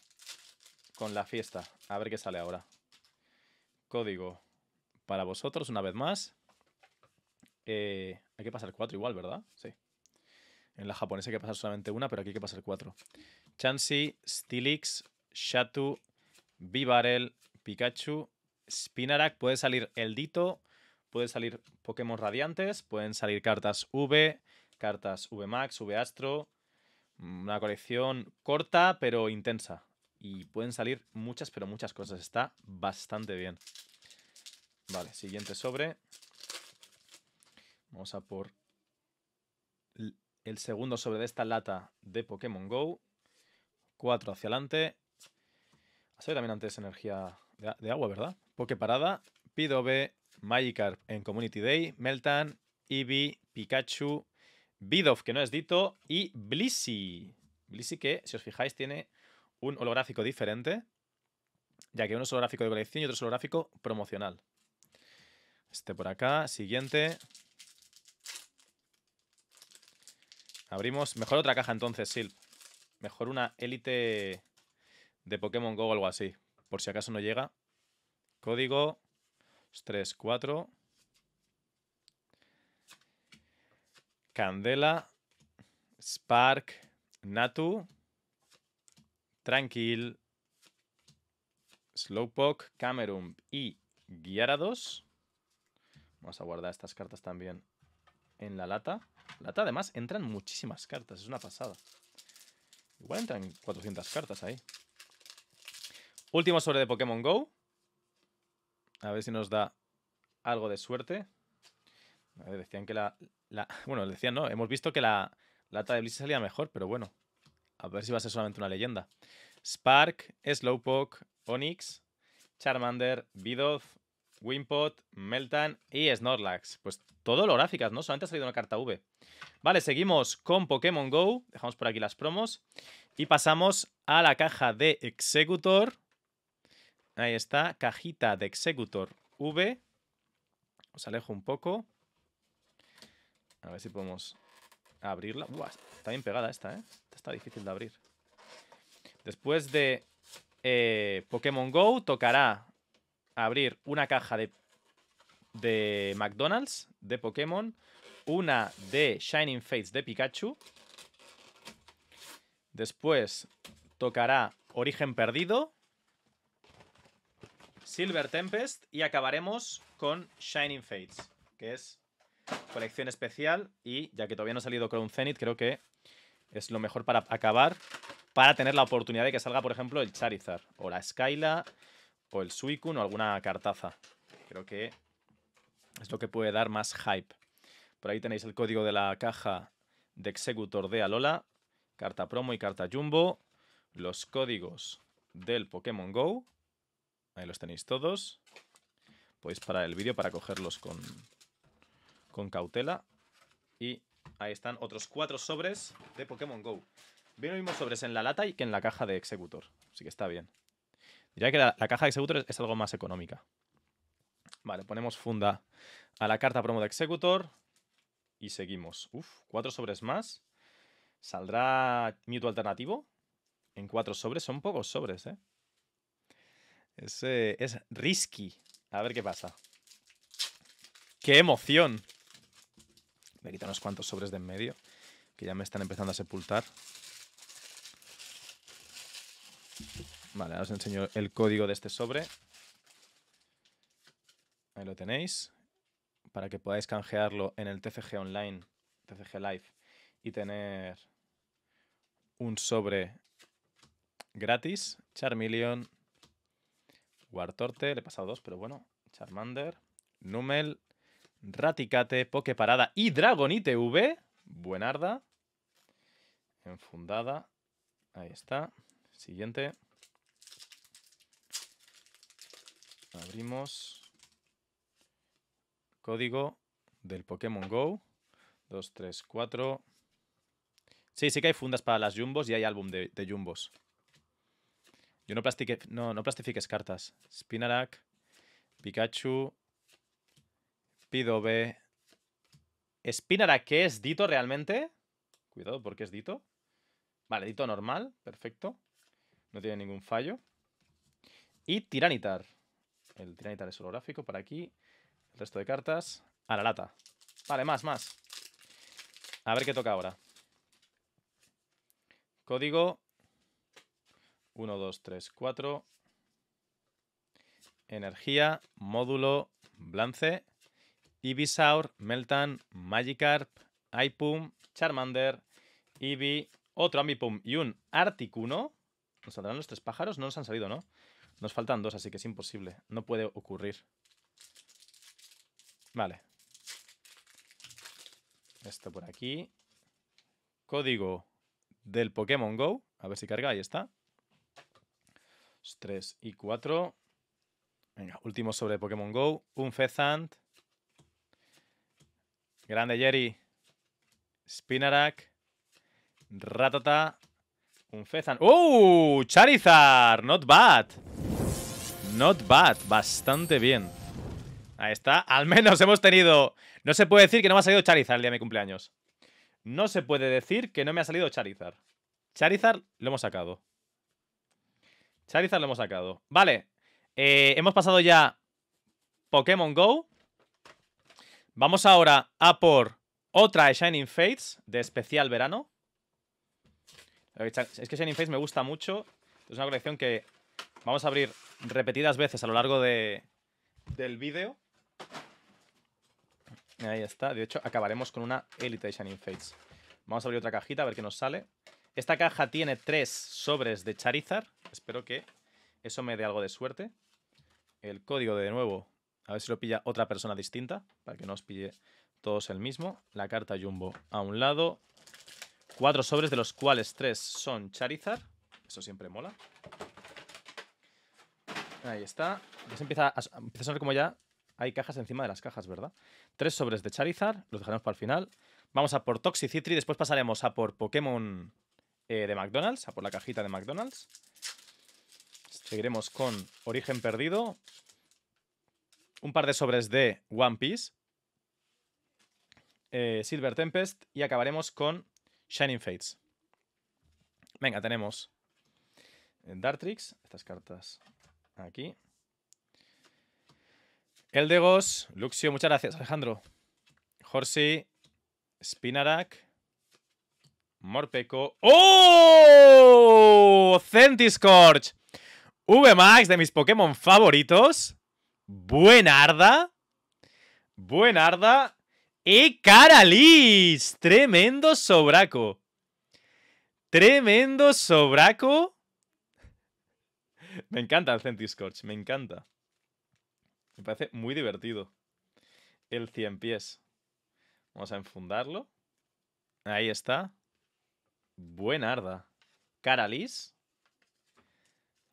con la fiesta. A ver qué sale ahora. Código para vosotros una vez más. Eh, hay que pasar cuatro igual, ¿verdad? Sí. En la japonesa hay que pasar solamente una, pero aquí hay que pasar cuatro. Chansey, Stilix, Shatu, Vivarel, Pikachu, Spinarak. Puede salir el Dito, Pueden salir Pokémon radiantes, pueden salir cartas V, cartas V Max, V Astro. Mm, una colección corta pero intensa. Y pueden salir muchas, pero muchas cosas. Está bastante bien. Vale, siguiente sobre. Vamos a por el segundo sobre de esta lata de Pokémon Go. Cuatro hacia adelante. Ha ah, también antes energía de, agua, ¿verdad? Poké parada. Pido B. Magikarp en Community Day, Meltan, Eevee, Pikachu, Bidoff, que no es Dito, y Blissey. Blissey que, si os fijáis, tiene un holográfico diferente, ya que uno es holográfico de colección y otro es holográfico promocional. Este por acá, siguiente. Abrimos, mejor otra caja entonces, Silp. Mejor una élite de Pokémon GO o algo así, por si acaso no llega. Código 3, 4. Candela, Spark, Natu, Tranquil, Slowpoke, Camerum y Guiarados. Vamos a guardar estas cartas también en la lata. Lata, además, entran muchísimas cartas, es una pasada. Igual entran 400 cartas ahí. Último sobre de Pokémon GO. A ver si nos da algo de suerte. decían que la, la. bueno, decían no. Hemos visto que la lata de Blizzard salía mejor, pero bueno. A ver si va a ser solamente una leyenda. Spark, Slowpoke, Onix, Charmander, Bidoff, Wimpot, Meltan y Snorlax. Pues todo lo gráficas, ¿no? Solamente ha salido una carta V. Vale, seguimos con Pokémon Go. Dejamos por aquí las promos. Y pasamos a la caja de Executor. Ahí está, cajita de Executor V. Os alejo un poco. A ver si podemos abrirla. está bien pegada esta, ¿eh? Esta está difícil de abrir. Después de eh, Pokémon Go, tocará abrir una caja de, de McDonald's de Pokémon, una de Shining Fates de Pikachu. Después tocará Origen Perdido, Silver Tempest y acabaremos con Shining Fates, que es colección especial y ya que todavía no ha salido Crown Zenith, creo que es lo mejor para acabar, para tener la oportunidad de que salga, por ejemplo, el Charizard o la Skyla o el Suicune o alguna cartaza. Creo que es lo que puede dar más hype. Por ahí tenéis el código de la caja de Executor de Alola, carta promo y carta jumbo, los códigos del Pokémon Go Ahí los tenéis todos. Podéis parar el vídeo para cogerlos con, con cautela. Y ahí están otros cuatro sobres de Pokémon GO. Vienen los mismos sobres en la lata y que en la caja de Executor. Así que está bien. Diría que la, caja de Executor es, algo más económica. Vale, ponemos funda a la carta promo de Executor. Y seguimos. Uf, cuatro sobres más. ¿Saldrá Mewtwo alternativo? En cuatro sobres. Son pocos sobres, ¿eh? Eh, es, risky. A ver qué pasa. ¡Qué emoción! Me quito unos cuantos sobres de en medio, que ya me están empezando a sepultar. Vale, ahora os enseño el código de este sobre. Ahí lo tenéis. Para que podáis canjearlo en el TCG Online, TCG Live, y tener un sobre gratis. Charmeleon Guartorte, le he pasado dos, pero bueno. Charmander, Numel, Raticate, parada y Dragonite V. Buenarda. Enfundada. Ahí está. Siguiente. Abrimos. Código del Pokémon Go. Dos, tres, cuatro. Sí, sí que hay fundas para las Jumbos y hay álbum de Jumbos. Yo no, plastique, no, plastifiques cartas. Spinarak, Pikachu, b Spinarak, ¿qué es Dito realmente? Cuidado, porque es Dito. Vale, Dito normal, perfecto. No tiene ningún fallo. Y Tiranitar. El Tiranitar es holográfico para aquí. El resto de cartas. A la lata. Vale, más, más. A ver qué toca ahora. Código 1, 2, 3, 4. Energía, módulo, Blance, Ibisaur, Meltan, Magikarp, IPum, Charmander, Ibi. otro Ambipum y un Articuno. ¿Nos saldrán los tres pájaros? No nos han salido, ¿no? Nos faltan dos, así que es imposible. No puede ocurrir. Vale. Esto por aquí. Código del Pokémon Go. A ver si carga, ahí está. 3 y 4. Venga, último sobre Pokémon Go. Un Fezant. Grande Jerry. Spinarak. Ratata. Un Fezant. ¡Uh! Charizard. Not bad. Not bad. Bastante bien. Ahí está. Al menos hemos tenido... No se puede decir que no me ha salido Charizard el día de mi cumpleaños. No se puede decir que no me ha salido Charizard. Charizard lo hemos sacado. Charizard lo hemos sacado. Vale. Eh, hemos pasado ya Pokémon Go. Vamos ahora a por otra Shining Fates de especial verano. Es que Shining Fates me gusta mucho. Es una colección que vamos a abrir repetidas veces a lo largo del vídeo. Ahí está. De hecho, acabaremos con una Elite de Shining Fates. Vamos a abrir otra cajita a ver qué nos sale. Esta caja tiene tres sobres de Charizard. Espero que eso me dé algo de suerte. El código de nuevo, a ver si lo pilla otra persona distinta, para que no os pille todos el mismo. La carta Jumbo a un lado. Cuatro sobres, de los cuales tres son Charizard. Eso siempre mola. Ahí está. Ya se empieza a, sonar como ya hay cajas encima de las cajas, ¿verdad? Tres sobres de Charizard, los dejaremos para el final. Vamos a por Toxicitri, después pasaremos a por Pokémon eh, de McDonald's, a por la cajita de McDonald's. Seguiremos con Origen Perdido. Un par de sobres de One Piece. Eh, Silver Tempest. Y acabaremos con Shining Fates. Venga, tenemos eh, Dartrix. Estas cartas aquí. Eldegos. Luxio, muchas gracias, Alejandro. Horsey. Spinarak. Morpeko. ¡Oh! Centiscorch. VMAX de mis Pokémon favoritos. Buenarda. Buenarda. Y Caralis. Tremendo sobraco. Tremendo sobraco. Me encanta el Centiscorch, me encanta. Me parece muy divertido. El cien pies. Vamos a enfundarlo. Ahí está. Buenarda. Caralis.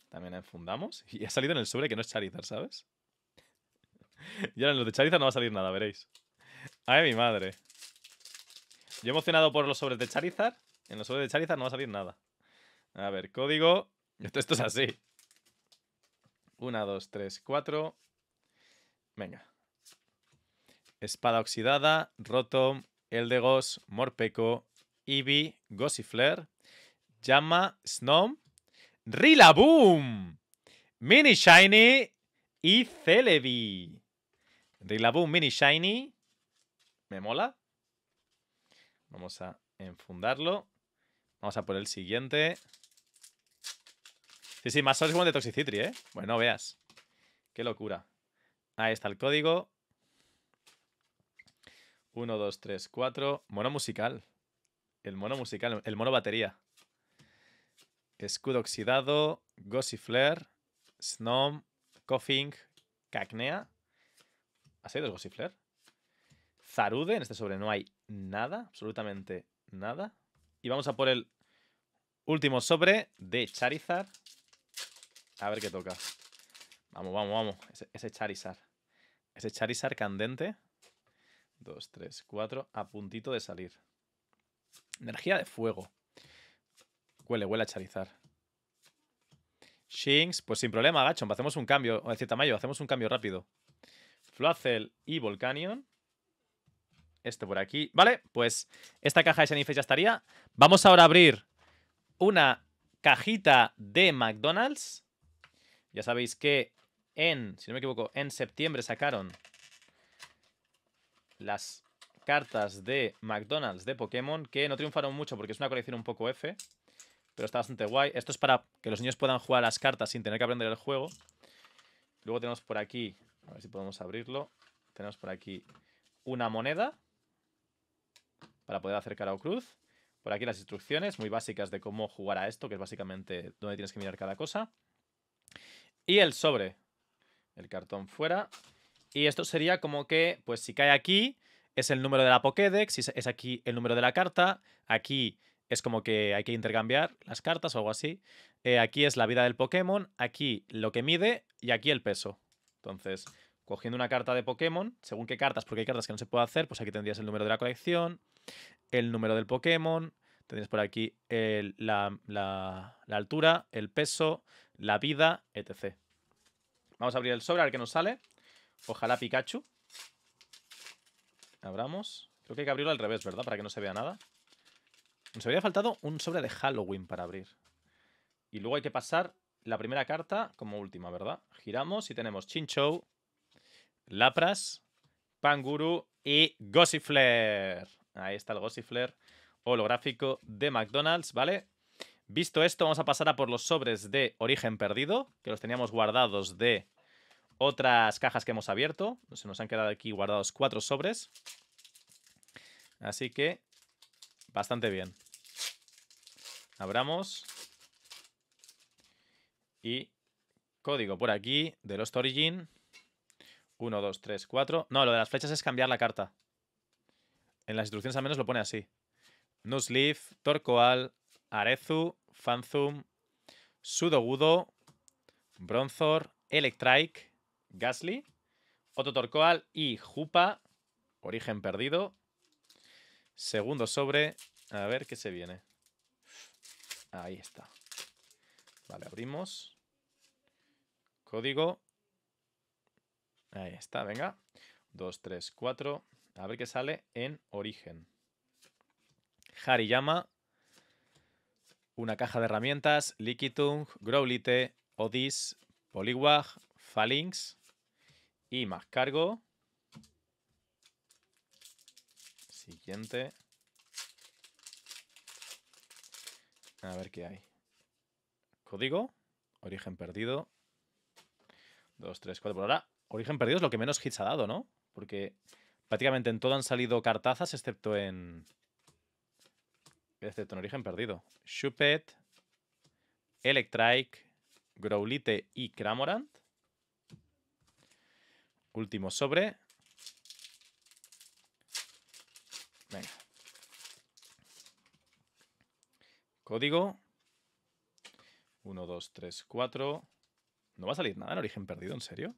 También enfundamos. Y ha salido en el sobre que no es Charizard, ¿sabes? y ahora en los de Charizard no va a salir nada, veréis. Ay, mi madre. Yo emocionado por los sobres de Charizard. En los sobres de Charizard no va a salir nada. A ver, código. Esto, es así. Una, dos, tres, cuatro. Venga. Espada oxidada, Rotom, Eldegoss, Morpeco, Eevee, Gossifler, Llama, Snom, Rillaboom, Mini Shiny y Celebi. Rillaboom, Mini Shiny. ¿Me mola? Vamos a enfundarlo. Vamos a por el siguiente. Sí, sí, más menos como de Toxicitri, ¿eh? Bueno, veas. Qué locura. Ahí está el código. 1, 2, 3, 4. Mono musical. El mono musical, el mono batería. Escudo Oxidado, Gossifler, Snom, Coughing, Cacnea. ¿Has oído el Gossifler? Zarude, en este sobre no hay nada, absolutamente nada. Y vamos a por el último sobre de Charizard. A ver qué toca. Vamos, vamos, vamos. Ese, ese Charizard. Ese Charizard candente. Dos, tres, cuatro. A puntito de salir. Energía de fuego. Huele, huele a Charizard. Shinx, pues sin problema, Gachon. Hacemos un cambio. O decir, Tamayo, hacemos un cambio rápido. flacel y Volcanion. Este por aquí. Vale, pues esta caja de Sanifes ya estaría. Vamos ahora a abrir una cajita de McDonald's. Ya sabéis que en, si no me equivoco, en septiembre sacaron las cartas de McDonald's de Pokémon que no triunfaron mucho porque es una colección un poco F pero está bastante guay. Esto es para que los niños puedan jugar las cartas sin tener que aprender el juego. Luego tenemos por aquí, a ver si podemos abrirlo. Tenemos por aquí una moneda para poder hacer cara o cruz. Por aquí las instrucciones muy básicas de cómo jugar a esto, que es básicamente donde tienes que mirar cada cosa. Y el sobre. El cartón fuera. Y esto sería como que, pues si cae aquí, es el número de la Pokédex, es aquí el número de la carta, aquí es como que hay que intercambiar las cartas o algo así. Eh, aquí es la vida del Pokémon, aquí lo que mide y aquí el peso. Entonces, cogiendo una carta de Pokémon, según qué cartas, porque hay cartas que no se puede hacer, pues aquí tendrías el número de la colección, el número del Pokémon, tendrías por aquí la, la altura, el peso, la vida, etc. Vamos a abrir el sobre a ver qué nos sale. Ojalá Pikachu. Abramos. Creo que hay que abrirlo al revés, ¿verdad? Para que no se vea nada. Nos había faltado un sobre de Halloween para abrir. Y luego hay que pasar la primera carta como última, ¿verdad? Giramos y tenemos Chinchou, Lapras, Panguru y Gossifler. Ahí está el Gossifler holográfico de McDonald's, ¿vale? Visto esto, vamos a pasar a por los sobres de origen perdido, que los teníamos guardados de otras cajas que hemos abierto. Se nos han quedado aquí guardados cuatro sobres. Así que, bastante bien. Abramos. Y código por aquí de los Origin. 1, 2, 3, 4. No, lo de las flechas es cambiar la carta. En las instrucciones al menos lo pone así. Nusleaf, Torcoal, Arezu, Fanzum, Sudogudo, Bronzor, Electrike, Gasly, Ototorcoal y Jupa, origen perdido. Segundo sobre, a ver qué se viene. Ahí está. Vale, abrimos. Código. Ahí está, venga. 2, 3, 4. A ver qué sale en origen. Hariyama. Una caja de herramientas. Likitung, Growlite, Odis, Poliwag, Phalanx. Y más cargo. Siguiente. A ver qué hay. Código, origen perdido. 2, 3, 4. Por ahora, origen perdido es lo que menos hits ha dado, ¿no? Porque prácticamente en todo han salido cartazas, excepto en. Excepto en origen perdido. Shupet, Electrike, Growlite y Cramorant. Último sobre. Código. 1, 2, 3, 4. No va a salir nada en origen perdido, ¿en serio?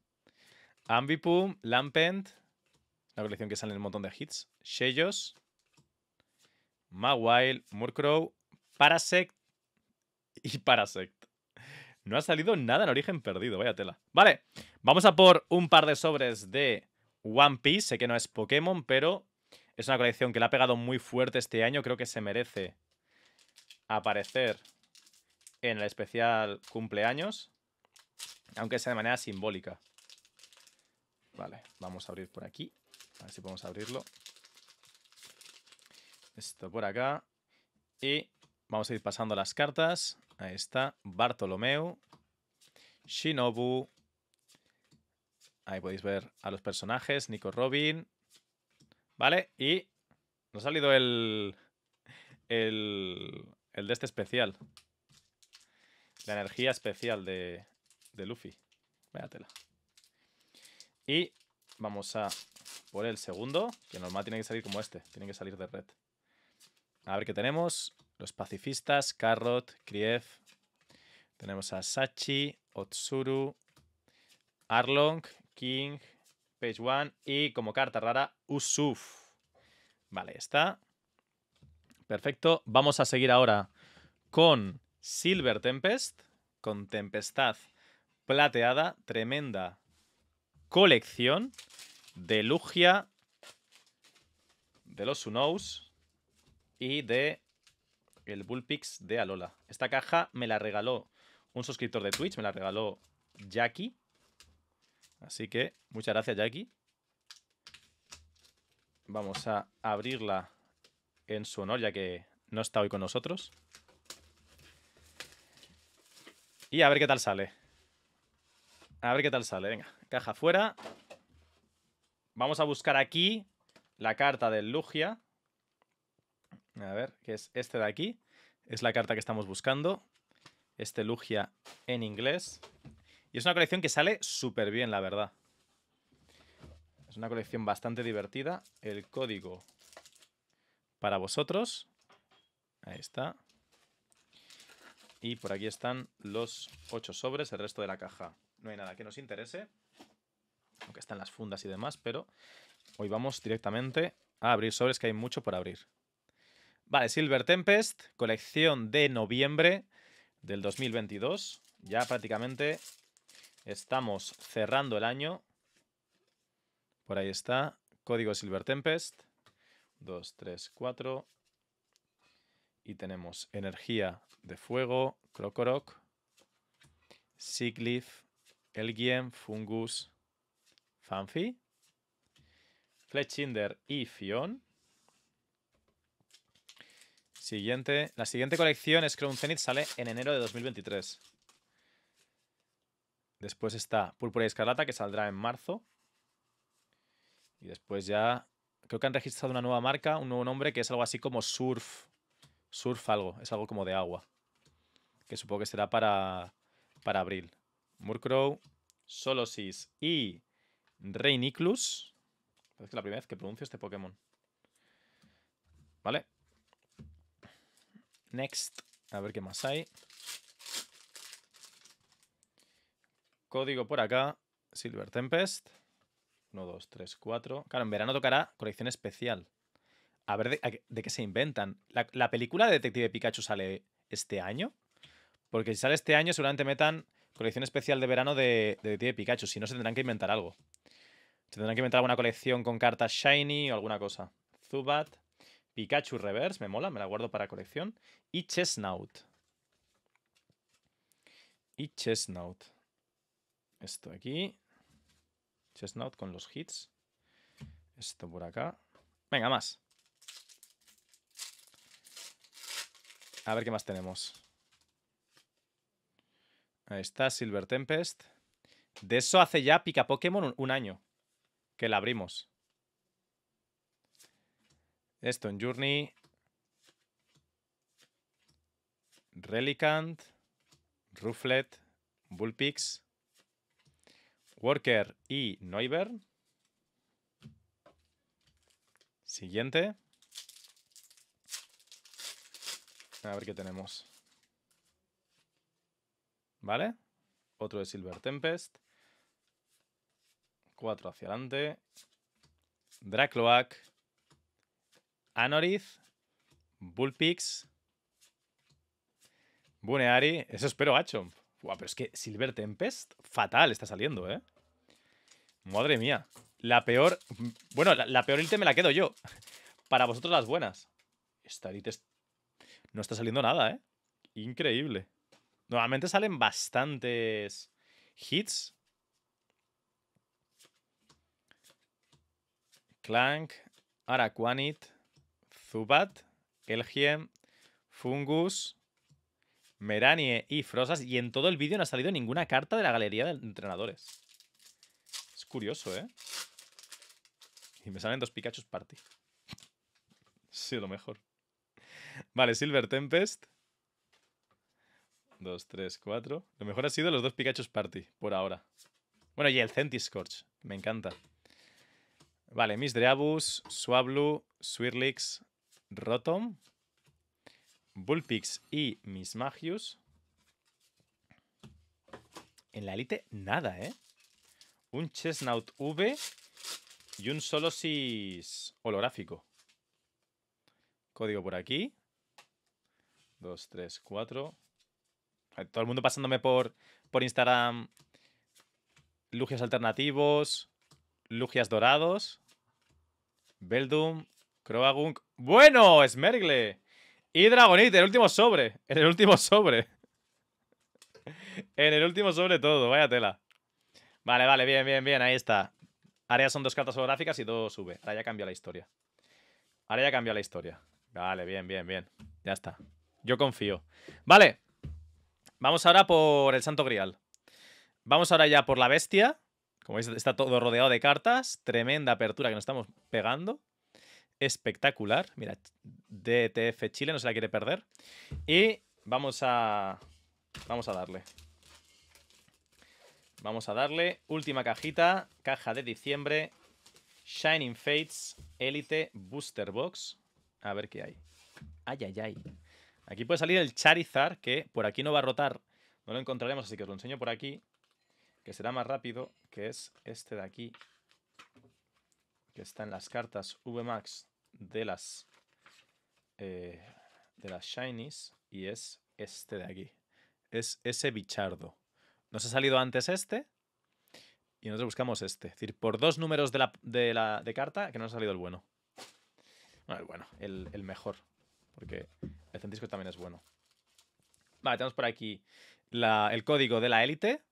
Ambipum, Lampent. La colección que sale en un montón de hits. Shellos, Mawile, Murkrow, Parasect y Parasect. No ha salido nada en origen perdido, vaya tela. Vale, vamos a por un par de sobres de One Piece. Sé que no es Pokémon, pero es una colección que le ha pegado muy fuerte este año. Creo que se merece aparecer en el especial cumpleaños, aunque sea de manera simbólica. Vale, vamos a abrir por aquí, a ver si podemos abrirlo. Esto por acá. Y vamos a ir pasando las cartas. Ahí está, Bartolomeu, Shinobu. Ahí podéis ver a los personajes, Nico Robin. Vale, y nos ha salido el, el, el de este especial. La energía especial de, Luffy. Véatela. Y vamos a por el segundo, que normal tiene que salir como este. Tiene que salir de red. A ver qué tenemos. Los pacifistas, Carrot, Kriev. Tenemos a Sachi, Otsuru, Arlong, King, Page One y como carta rara, Usuf. Vale, está. Perfecto. Vamos a seguir ahora con Silver Tempest, con Tempestad Plateada, tremenda colección de Lugia, de los Sunos y de el Bullpix de Alola. Esta caja me la regaló un suscriptor de Twitch, me la regaló Jackie. Así que muchas gracias Jackie. Vamos a abrirla en su honor, ya que no está hoy con nosotros. Y a ver qué tal sale. A ver qué tal sale. Venga, caja fuera. Vamos a buscar aquí la carta del Lugia. A ver, que es este de aquí. Es la carta que estamos buscando. Este Lugia en inglés. Y es una colección que sale súper bien, la verdad. Es una colección bastante divertida. El código para vosotros. Ahí está. Y por aquí están los ocho sobres, el resto de la caja. No hay nada que nos interese, aunque están las fundas y demás, pero hoy vamos directamente a abrir sobres que hay mucho por abrir. Vale, Silver Tempest, colección de noviembre del 2022. Ya prácticamente estamos cerrando el año. Por ahí está, código Silver Tempest. 2, 3, 4. Y tenemos energía de fuego, Crocoroc, Siglif, Elgien, Fungus, Fanfi, Fletchinder y Fion. Siguiente. La siguiente colección es Crown Zenith, sale en enero de 2023. Después está Púrpura y Escarlata, que saldrá en marzo. Y después ya creo que han registrado una nueva marca, un nuevo nombre que es algo así como Surf. Surf algo, es algo como de agua. Que supongo que será para, para abril. Murkrow, Solosis y Reiniclus. Es la primera vez que pronuncio este Pokémon. ¿Vale? Next. A ver qué más hay. Código por acá. Silver Tempest. 1, 2, 3, 4. Claro, en verano tocará colección especial. A ver de, qué se inventan. La, película de Detective Pikachu sale este año? Porque si sale este año, seguramente metan colección especial de verano de, Detective Pikachu. Si no, se tendrán que inventar algo. Se tendrán que inventar alguna colección con cartas Shiny o alguna cosa. Zubat. Pikachu Reverse, me mola, me la guardo para colección. Y Chestnut. Y Chestnut. Esto aquí. Chestnut con los hits. Esto por acá. Venga, más. A ver qué más tenemos. Ahí está, Silver Tempest. De eso hace ya Pica Pokémon un, año. Que la abrimos. Esto en Journey. Relicant. Ruflet. Bullpix. Worker y Neuber. Siguiente. A ver qué tenemos. ¿Vale? Otro de Silver Tempest. Cuatro hacia adelante. Dracloak. Anorith. Bullpix. Buneari. Eso espero Achomp. Buah, pero es que Silver Tempest, fatal está saliendo, ¿eh? Madre mía. La peor... Bueno, la, peor ítem me la quedo yo. Para vosotros las buenas. Esta no está saliendo nada, ¿eh? Increíble. Normalmente salen bastantes hits. Clank, Araquanit, Zubat, Elgiem, Fungus, Meranie y Frosas. Y en todo el vídeo no ha salido ninguna carta de la galería de entrenadores. Es curioso, ¿eh? Y me salen dos Pikachu Party. Sí, lo mejor. Vale, Silver Tempest. Dos, tres, cuatro. Lo mejor ha sido los dos Pikachu Party, por ahora. Bueno, y el Centiscorch. Me encanta. Vale, Miss Dreabus, Swablu, Swirlix, Rotom. Bullpix y mis Magius. En la élite, nada, ¿eh? Un Chestnut V y un Solosis holográfico. Código por aquí. 2, 3, 4. Todo el mundo pasándome por, por Instagram. Lugias alternativos. Lugias dorados. Beldum. Croagunk. ¡Bueno! ¡Smergle! Y Dragonite, el último sobre. En el último sobre. en el último sobre todo, vaya tela. Vale, vale, bien, bien, bien, ahí está. Ahora son dos cartas holográficas y dos sube. Ahora ya cambia la historia. Ahora ya cambia la historia. Vale, bien, bien, bien. Ya está. Yo confío. Vale. Vamos ahora por el Santo Grial. Vamos ahora ya por la bestia. Como veis, está todo rodeado de cartas. Tremenda apertura que nos estamos pegando espectacular. Mira, DTF Chile no se la quiere perder. Y vamos a. Vamos a darle. Vamos a darle. Última cajita. Caja de diciembre. Shining Fates Elite Booster Box. A ver qué hay. Ay, ay, ay. Aquí puede salir el Charizard, que por aquí no va a rotar. No lo encontraremos, así que os lo enseño por aquí. Que será más rápido, que es este de aquí. Que está en las cartas VMAX de las eh, de las shinies y es este de aquí. Es ese bichardo. Nos ha salido antes este y nosotros buscamos este. Es decir, por dos números de, la, carta que nos ha salido el bueno. Bueno, el bueno, el, mejor. Porque el centisco también es bueno. Vale, tenemos por aquí el código de la élite.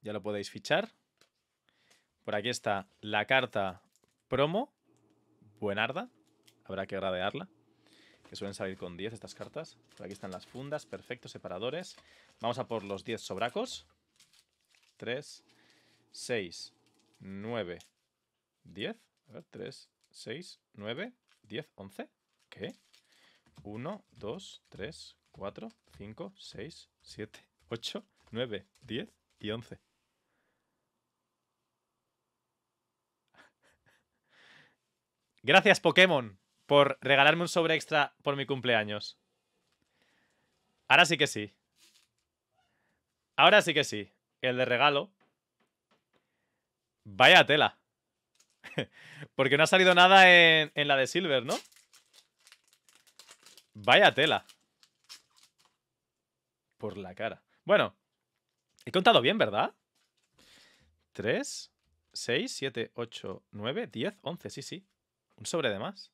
Ya lo podéis fichar. Por aquí está la carta promo. Buenarda habrá que gradearla. Que suelen salir con 10 estas cartas. Por aquí están las fundas, perfecto, separadores. Vamos a por los 10 sobracos. 3, 6, 9, 10. A ver, 3, 6, 9, 10, 11. ¿Qué? 1, 2, 3, 4, 5, 6, 7, 8, 9, 10 y 11. Gracias Pokémon por regalarme un sobre extra por mi cumpleaños. Ahora sí que sí. Ahora sí que sí. El de regalo. Vaya tela. Porque no ha salido nada en, la de Silver, ¿no? Vaya tela. Por la cara. Bueno, he contado bien, ¿verdad? 3, 6, 7, 8, 9, 10, 11, sí, sí. Un sobre de más.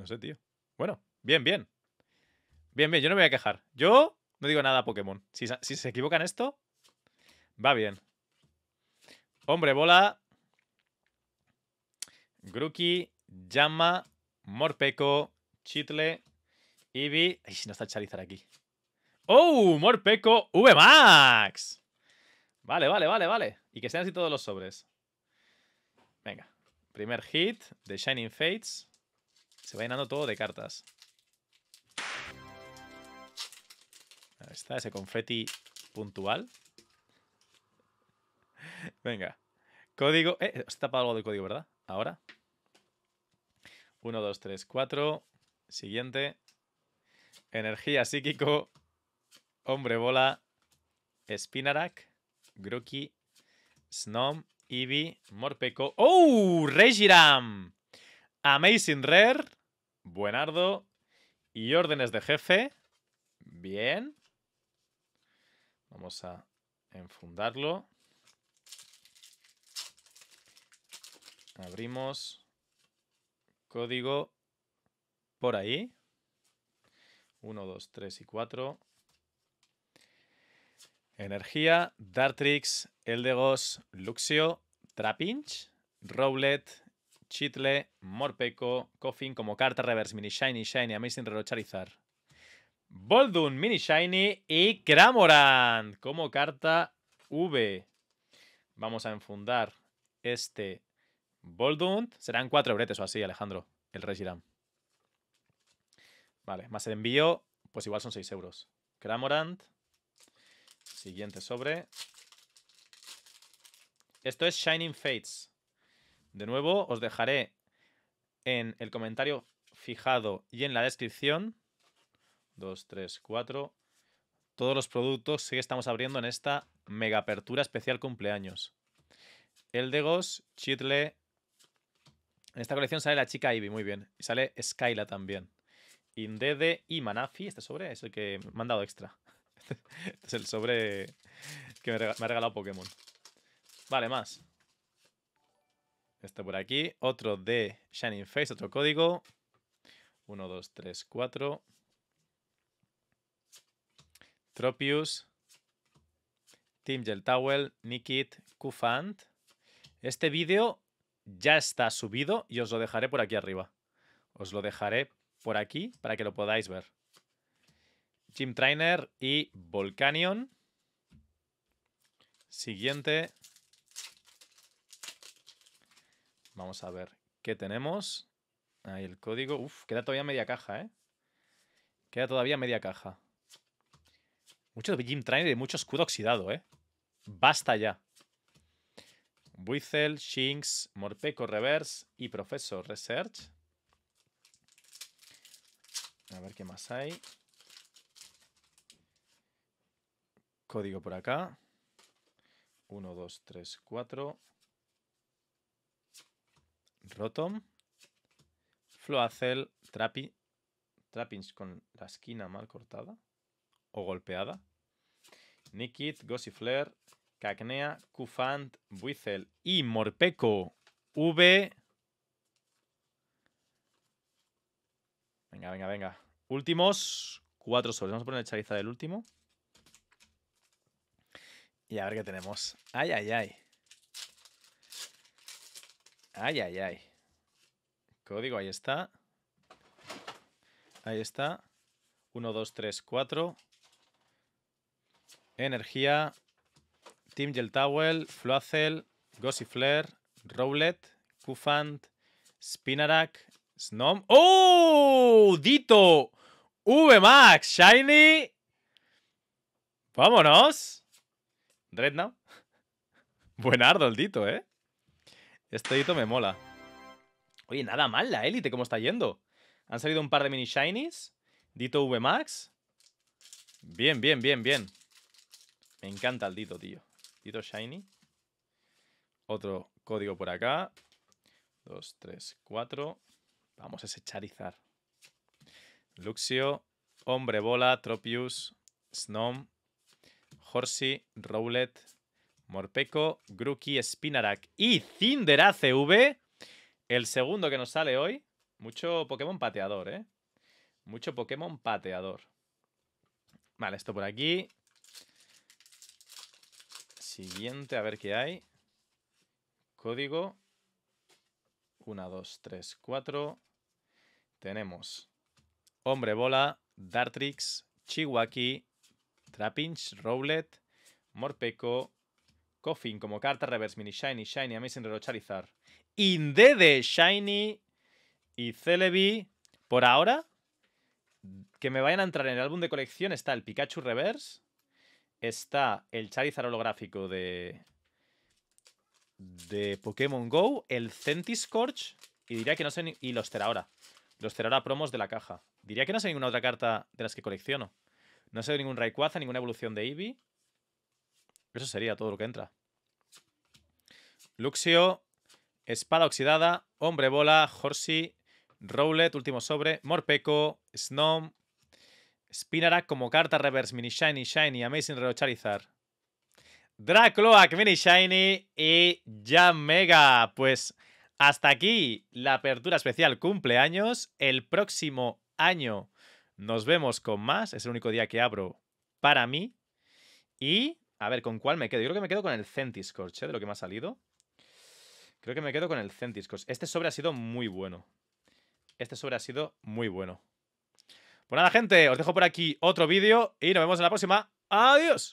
No sé, tío. Bueno, bien, bien. Bien, bien, yo no me voy a quejar. Yo no digo nada a Pokémon. Si, si se equivocan esto, va bien. Hombre, bola. Grookey, Llama, Morpeco, Chitle, Eevee. Ay, si no está Charizard aquí. ¡Oh! Morpeco VMAX. Vale, vale, vale, vale. Y que sean así todos los sobres. Venga. Primer hit de Shining Fates. Se va llenando todo de cartas. Ahí está ese confeti puntual. Venga. Código. Eh, os tapado algo de código, ¿verdad? Ahora. 1, 2, 3, 4. Siguiente. Energía psíquico. Hombre bola. Spinarak. Groki. Snom. Eevee. Morpeko. ¡Oh! Regiram. Amazing Rare, buenardo. Y órdenes de jefe, bien. Vamos a enfundarlo. Abrimos código por ahí. 1, 2, 3 y 4. Energía, Dartrix, Eldegos, Luxio, Trapinch, Rowlet, Chitle, Morpeko, Coffin como carta, Reverse, Mini Shiny, Shiny, Amazing Relocharizar. Charizard. Boldun, Mini Shiny y Cramorant como carta V. Vamos a enfundar este Boldun. Serán cuatro bretes o así, Alejandro, el Regiram. Vale, más el envío, pues igual son 6 euros. Cramorant. Siguiente sobre. Esto es Shining Fates. De nuevo, os dejaré en el comentario fijado y en la descripción. 2, 3, 4. Todos los productos que estamos abriendo en esta mega apertura especial cumpleaños. El de Chitle. En esta colección sale la chica Ivy, muy bien. Y sale Skyla también. Indede y Manafi. Este sobre es el que me han dado extra. Este es el sobre que me ha regalado Pokémon. Vale, más. Este por aquí. Otro de Shining Face, otro código. 1, 2, 3, 4. Tropius. Team Gel Towel. Nikit, Kufant. Este vídeo ya está subido y os lo dejaré por aquí arriba. Os lo dejaré por aquí para que lo podáis ver. Gym Trainer y Volcanion. Siguiente. Vamos a ver qué tenemos. Ahí el código. Uf, queda todavía media caja, ¿eh? Queda todavía media caja. Mucho Jim Trainer y mucho escudo oxidado, ¿eh? Basta ya. Buizel, Shinx, Morpeco Reverse y Profesor Research. A ver qué más hay. Código por acá. 1, 2, 3, 4. Rotom. Floacel, Trapi, Trappings con la esquina mal cortada o golpeada. Nikit, Gossifler, Cacnea, Kufant, Buizel y Morpeco V. Venga, venga, venga. Últimos cuatro soles. Vamos a poner el Charizard del último. Y a ver qué tenemos. Ay, ay, ay. Ay, ay, ay. Código, ahí está. Ahí está. 1, 2, 3, 4. Energía. Team Geltowel, Floacel, Gossifler, Rowlet, Kufant, Spinarak, Snom. ¡Oh! Dito. VMAX, Shiny. Vámonos. Dreadnought. Buen ardo el Dito, ¿eh? Este dito me mola. Oye, nada mal la élite, ¿cómo está yendo? Han salido un par de mini shinies. Dito VMAX. Bien, bien, bien, bien. Me encanta el Dito, tío. Dito Shiny. Otro código por acá. 2, tres, cuatro. Vamos a ese Luxio, Hombre Bola, Tropius, Snom, Horsey, Rowlet, Morpeco, Grookey, Spinarak y Cinder El segundo que nos sale hoy. Mucho Pokémon pateador, ¿eh? Mucho Pokémon pateador. Vale, esto por aquí. Siguiente, a ver qué hay. Código. 1, 2, 3, 4. Tenemos Hombre Bola, Dartrix, Chihuahua, Trapinch, Rowlet, Morpeco, Coffin como carta, Reverse Mini Shiny, Shiny, Amazing Raro Charizard. Indede, Shiny y Celebi. Por ahora, que me vayan a entrar en el álbum de colección está el Pikachu Reverse, está el Charizard holográfico de, de Pokémon Go, el Centiscorch. y diría que no sé ni, y los Terahora, Los Terahora promos de la caja. Diría que no sé ninguna otra carta de las que colecciono. No sé de ningún Rayquaza, ninguna evolución de Eevee. Eso sería todo lo que entra. Luxio, Espada Oxidada, Hombre Bola, Horsey, Rowlet, Último Sobre, Morpeco, Snom, Spinarak como carta reverse, Mini Shiny, Shiny, Amazing Relocharizar. Dracloak, Mini Shiny y Mega. Pues hasta aquí la apertura especial cumpleaños. El próximo año nos vemos con más. Es el único día que abro para mí. Y a ver, ¿con cuál me quedo? Yo creo que me quedo con el Centiscorch, ¿eh? De lo que me ha salido. Creo que me quedo con el Centiscorch. Este sobre ha sido muy bueno. Este sobre ha sido muy bueno. Pues nada, gente, os dejo por aquí otro vídeo y nos vemos en la próxima. ¡Adiós!